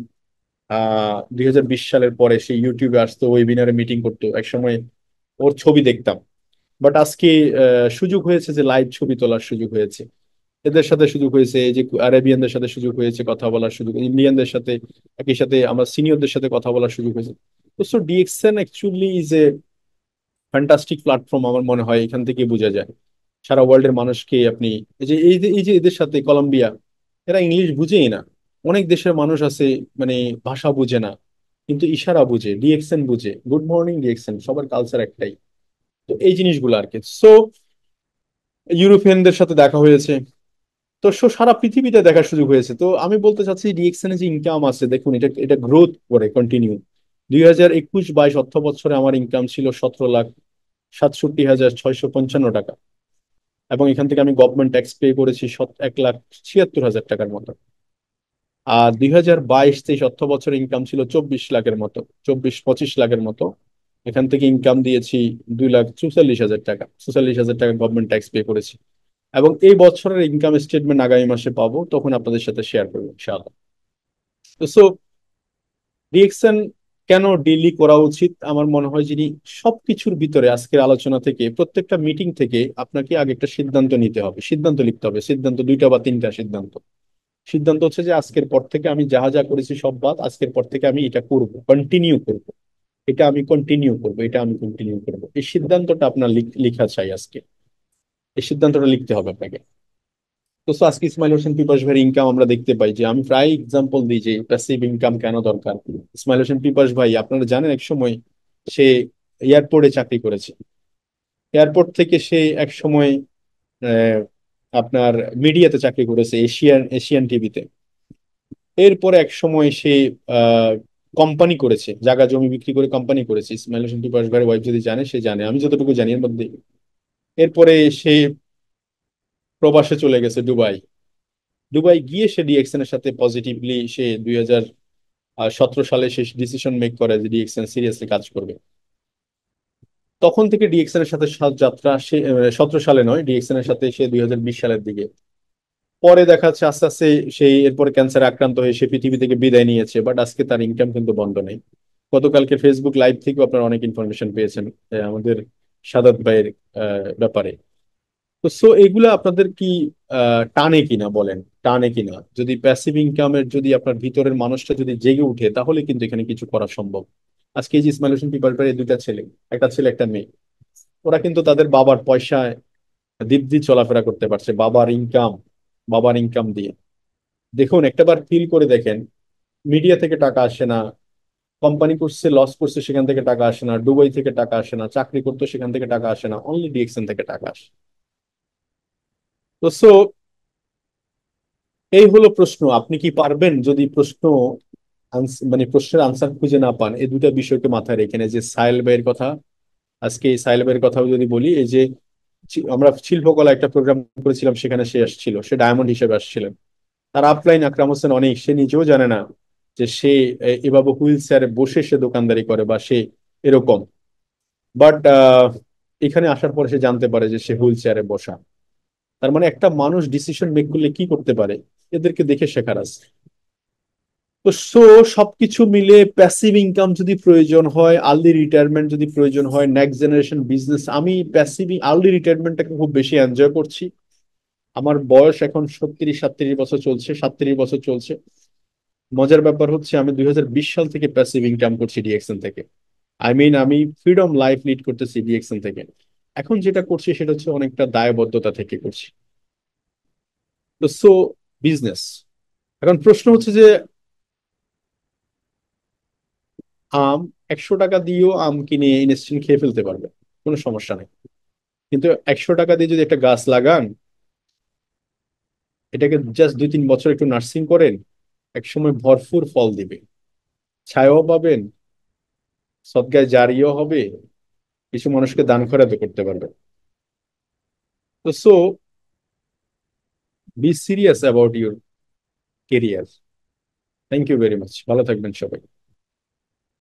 দুই সালের পরে সে ইউটিউবে আসতো ওয়েবিনারে মিটিং করতো একসময় ওর ছবি দেখতাম বাট আজকে সুযোগ হয়েছে যে লাইভ ছবি তোলার সুযোগ হয়েছে এদের সাথে সুযোগ হয়েছে যে আরেবিয়ানদের সাথে সুযোগ হয়েছে কথা বলার সুযোগ ইন্ডিয়ানদের সাথে একই সাথে আমরা সিনিয়রদের সাথে কথা বলার সুযোগ হয়েছে তো so DXN actually is a fantastic platform আমার মনে হয় এখান থেকে বোঝা যায় সারা ওয়ার্ল্ডের মানুষকে আপনি এই যে এই যে এদের সাথে কলম্বিয়া এরা ইংলিশ বুঝেই না অনেক দেশের মানুষ আছে মানে ভাষা বুঝে না কিন্তু ইশারা বুঝে রিয়েকশন বুঝে গুড মর্নিং রিয়েকশন সবার কালচার একটাই তো এই জিনিসগুলো আর কি সো ইউরোপিয়ানদের সাথে দেখা হয়েছে তো সো সারা পৃথিবীতে দেখার সুযোগ হয়েছে তো আমি বলতে চাচ্ছি রিয়েকশনে যে ইনকাম আছে দেখুন এটা এটা গ্রোথ করে কন্টিনিউ দুই হাজার একুশ বাইশ অর্থ বছরে আমার ইনকাম ছিল সতেরো লাখ সাতষট্টি হাজার ছয়শো পঞ্চান্ন টাকা এবং এখান থেকে আমি গভর্নমেন্ট ট্যাক্স পে করেছি এক লাখ ছিয়াত্তর হাজার টাকার মতো আর দুই হাজার বাইশ তেইশ অর্থ বছর ইনকাম ছিল চব্বিশ লাখের মতো চব্বিশ পঁচিশ লাখের মতো এখান থেকে ইনকাম দিয়েছি দুই লাখ চুয়াল্লিশ হাজার টাকা চুয়াল্লিশ হাজার টাকা গভর্নমেন্ট ট্যাক্স পে করেছি এবং এই বছরের ইনকাম স্টেটমেন্ট আগামী মাসে পাবো তখন আপনাদের সাথে শেয়ার করবো ইনশাআল্লাহ সো ডিএক্সএন কেন ডেইলি করা উচিত আমার মনে হয় যিনি সবকিছুর ভিতরে আজকের আলোচনা থেকে প্রত্যেকটা মিটিং থেকে আপনাকে আগে একটা সিদ্ধান্ত নিতে হবে সিদ্ধান্ত লিখতে হবে সিদ্ধান্ত দুইটা বা তিনটা সিদ্ধান্ত সিদ্ধান্ত হচ্ছে যে আজকের পর থেকে আমি যা যা করেছি সব বাদ আজকের পর থেকে আমি এটা করব কন্টিনিউ করব এটা আমি কন্টিনিউ করব এটা আমি কন্টিনিউ করব এই সিদ্ধান্তটা আপনার লিখা চাই আজকে এই সিদ্ধান্তটা লিখতে হবে আপনাকে তো আজকে ইসমাইল হোসেন পিপাস ভাইয়ের ইনকাম আমরা দেখতে পাই যে আমি প্রায় এক্সাম্পল দিই যে প্যাসিভ ইনকাম কেন দরকার ইসমাইল হোসেন পিপাস ভাই আপনারা জানেন এক সময় সে এয়ারপোর্টে চাকরি করেছে এয়ারপোর্ট থেকে সে এক সময় আপনার মিডিয়াতে চাকরি করেছে এশিয়ান এশিয়ান টিভিতে এরপরে এক সময় সে কোম্পানি করেছে জায়গা জমি বিক্রি করে কোম্পানি করেছে ইসমাইল হোসেন টিপাস ভাইয়ের ওয়াইফ যদি জানে সে জানে আমি যতটুকু জানি এর মধ্যে এরপরে সে প্রবাসে চলে গেছে দুবাই দুবাই গিয়ে সে ডিএক্সএন এর সাথে পজিটিভলি সে দুই হাজার সতেরো সালে সে ডিসিশন মেক করে যে ডিএক্সএন সিরিয়াসলি কাজ করবে তখন থেকে ডিএক্সএন এর সাথে যাত্রা সে সতেরো সালে নয় ডিএক্সএন এর সাথে সে দুই সালের দিকে পরে দেখা যাচ্ছে আস্তে আস্তে সেই এরপরে ক্যান্সার আক্রান্ত হয়ে সে পৃথিবী থেকে বিদায় নিয়েছে বাট আজকে তার ইনকাম কিন্তু বন্ধ নেই গতকালকে ফেসবুক লাইভ থেকেও আপনারা অনেক ইনফরমেশন পেয়েছেন আমাদের সাদাত ভাইয়ের ব্যাপারে তো সো এগুলা আপনাদের কি টানে কিনা বলেন টানে কিনা যদি প্যাসিভ ইনকামের যদি আপনার ভিতরের মানুষটা যদি জেগে উঠে তাহলে কিন্তু এখানে কিছু করা সম্ভব আজকে এই যে ইসমাইল হোসেন পিপালপের এই দুইটা ছেলে একটা ছেলে একটা মেয়ে ওরা কিন্তু তাদের বাবার পয়সায় দিব্যি চলাফেরা করতে পারছে বাবার ইনকাম বাবার ইনকাম দিয়ে দেখুন একটাবার ফিল করে দেখেন মিডিয়া থেকে টাকা আসে না কোম্পানি করছে লস করছে সেখান থেকে টাকা আসে না দুবাই থেকে টাকা আসে না চাকরি করতে সেখান থেকে টাকা আসে না অনলি ডিএক্সএন থেকে টাকা আসে তো সো এই হলো প্রশ্ন আপনি কি পারবেন যদি প্রশ্ন মানে প্রশ্নের আনসার খুঁজে না পান এই দুটা বিষয়কে মাথায় রেখে নেয় যে সাইল ভাইয়ের কথা আজকে এই সাইল ভাইয়ের কথাও যদি বলি এই যে আমরা শিল্পকলা একটা প্রোগ্রাম করেছিলাম সেখানে সে আসছিল সে ডায়মন্ড হিসেবে আসছিলেন তার আপলাইন আকরাম হোসেন অনেক সে নিজেও জানে না যে সে এভাবে হুইল চেয়ারে বসে সে দোকানদারি করে বা সে এরকম বাট এখানে আসার পরে সে জানতে পারে যে সে হুইল চেয়ারে বসা তার মানে একটা মানুষ ডিসিশন মেক করলে কি করতে পারে এদেরকে দেখে শেখার আছে সো সবকিছু মিলে প্যাসিভ ইনকাম যদি প্রয়োজন হয় আর্লি রিটায়ারমেন্ট যদি প্রয়োজন হয় নেক্সট জেনারেশন বিজনেস আমি প্যাসিভ আর্লি রিটায়ারমেন্টটাকে খুব বেশি এনজয় করছি আমার বয়স এখন সত্তিরিশ সাতত্রিশ বছর চলছে সাতত্রিশ বছর চলছে মজার ব্যাপার হচ্ছে আমি দুই সাল থেকে প্যাসিভ ইনকাম করছি ডিএক্সএন থেকে আই মিন আমি ফ্রিডম লাইফ লিড করতেছি ডিএক্সএন থেকে এখন যেটা করছি সেটা হচ্ছে অনেকটা দায়বদ্ধতা থেকে করছি তো সো বিজনেস এখন প্রশ্ন হচ্ছে যে আম একশো টাকা দিয়েও আম কিনে ইনস্ট্যান্ট খেয়ে ফেলতে পারবে কোনো সমস্যা নেই কিন্তু একশো টাকা দিয়ে যদি একটা গাছ লাগান এটাকে জাস্ট দুই তিন বছর একটু নার্সিং করেন একসময় ভরপুর ফল দিবে ছায়াও পাবেন সদ্গায় জারিও হবে কিছু মানুষকে দান খরাতে করতে পারবে তো so be serious about your career thank you very much ভালো থাকবেন সবাই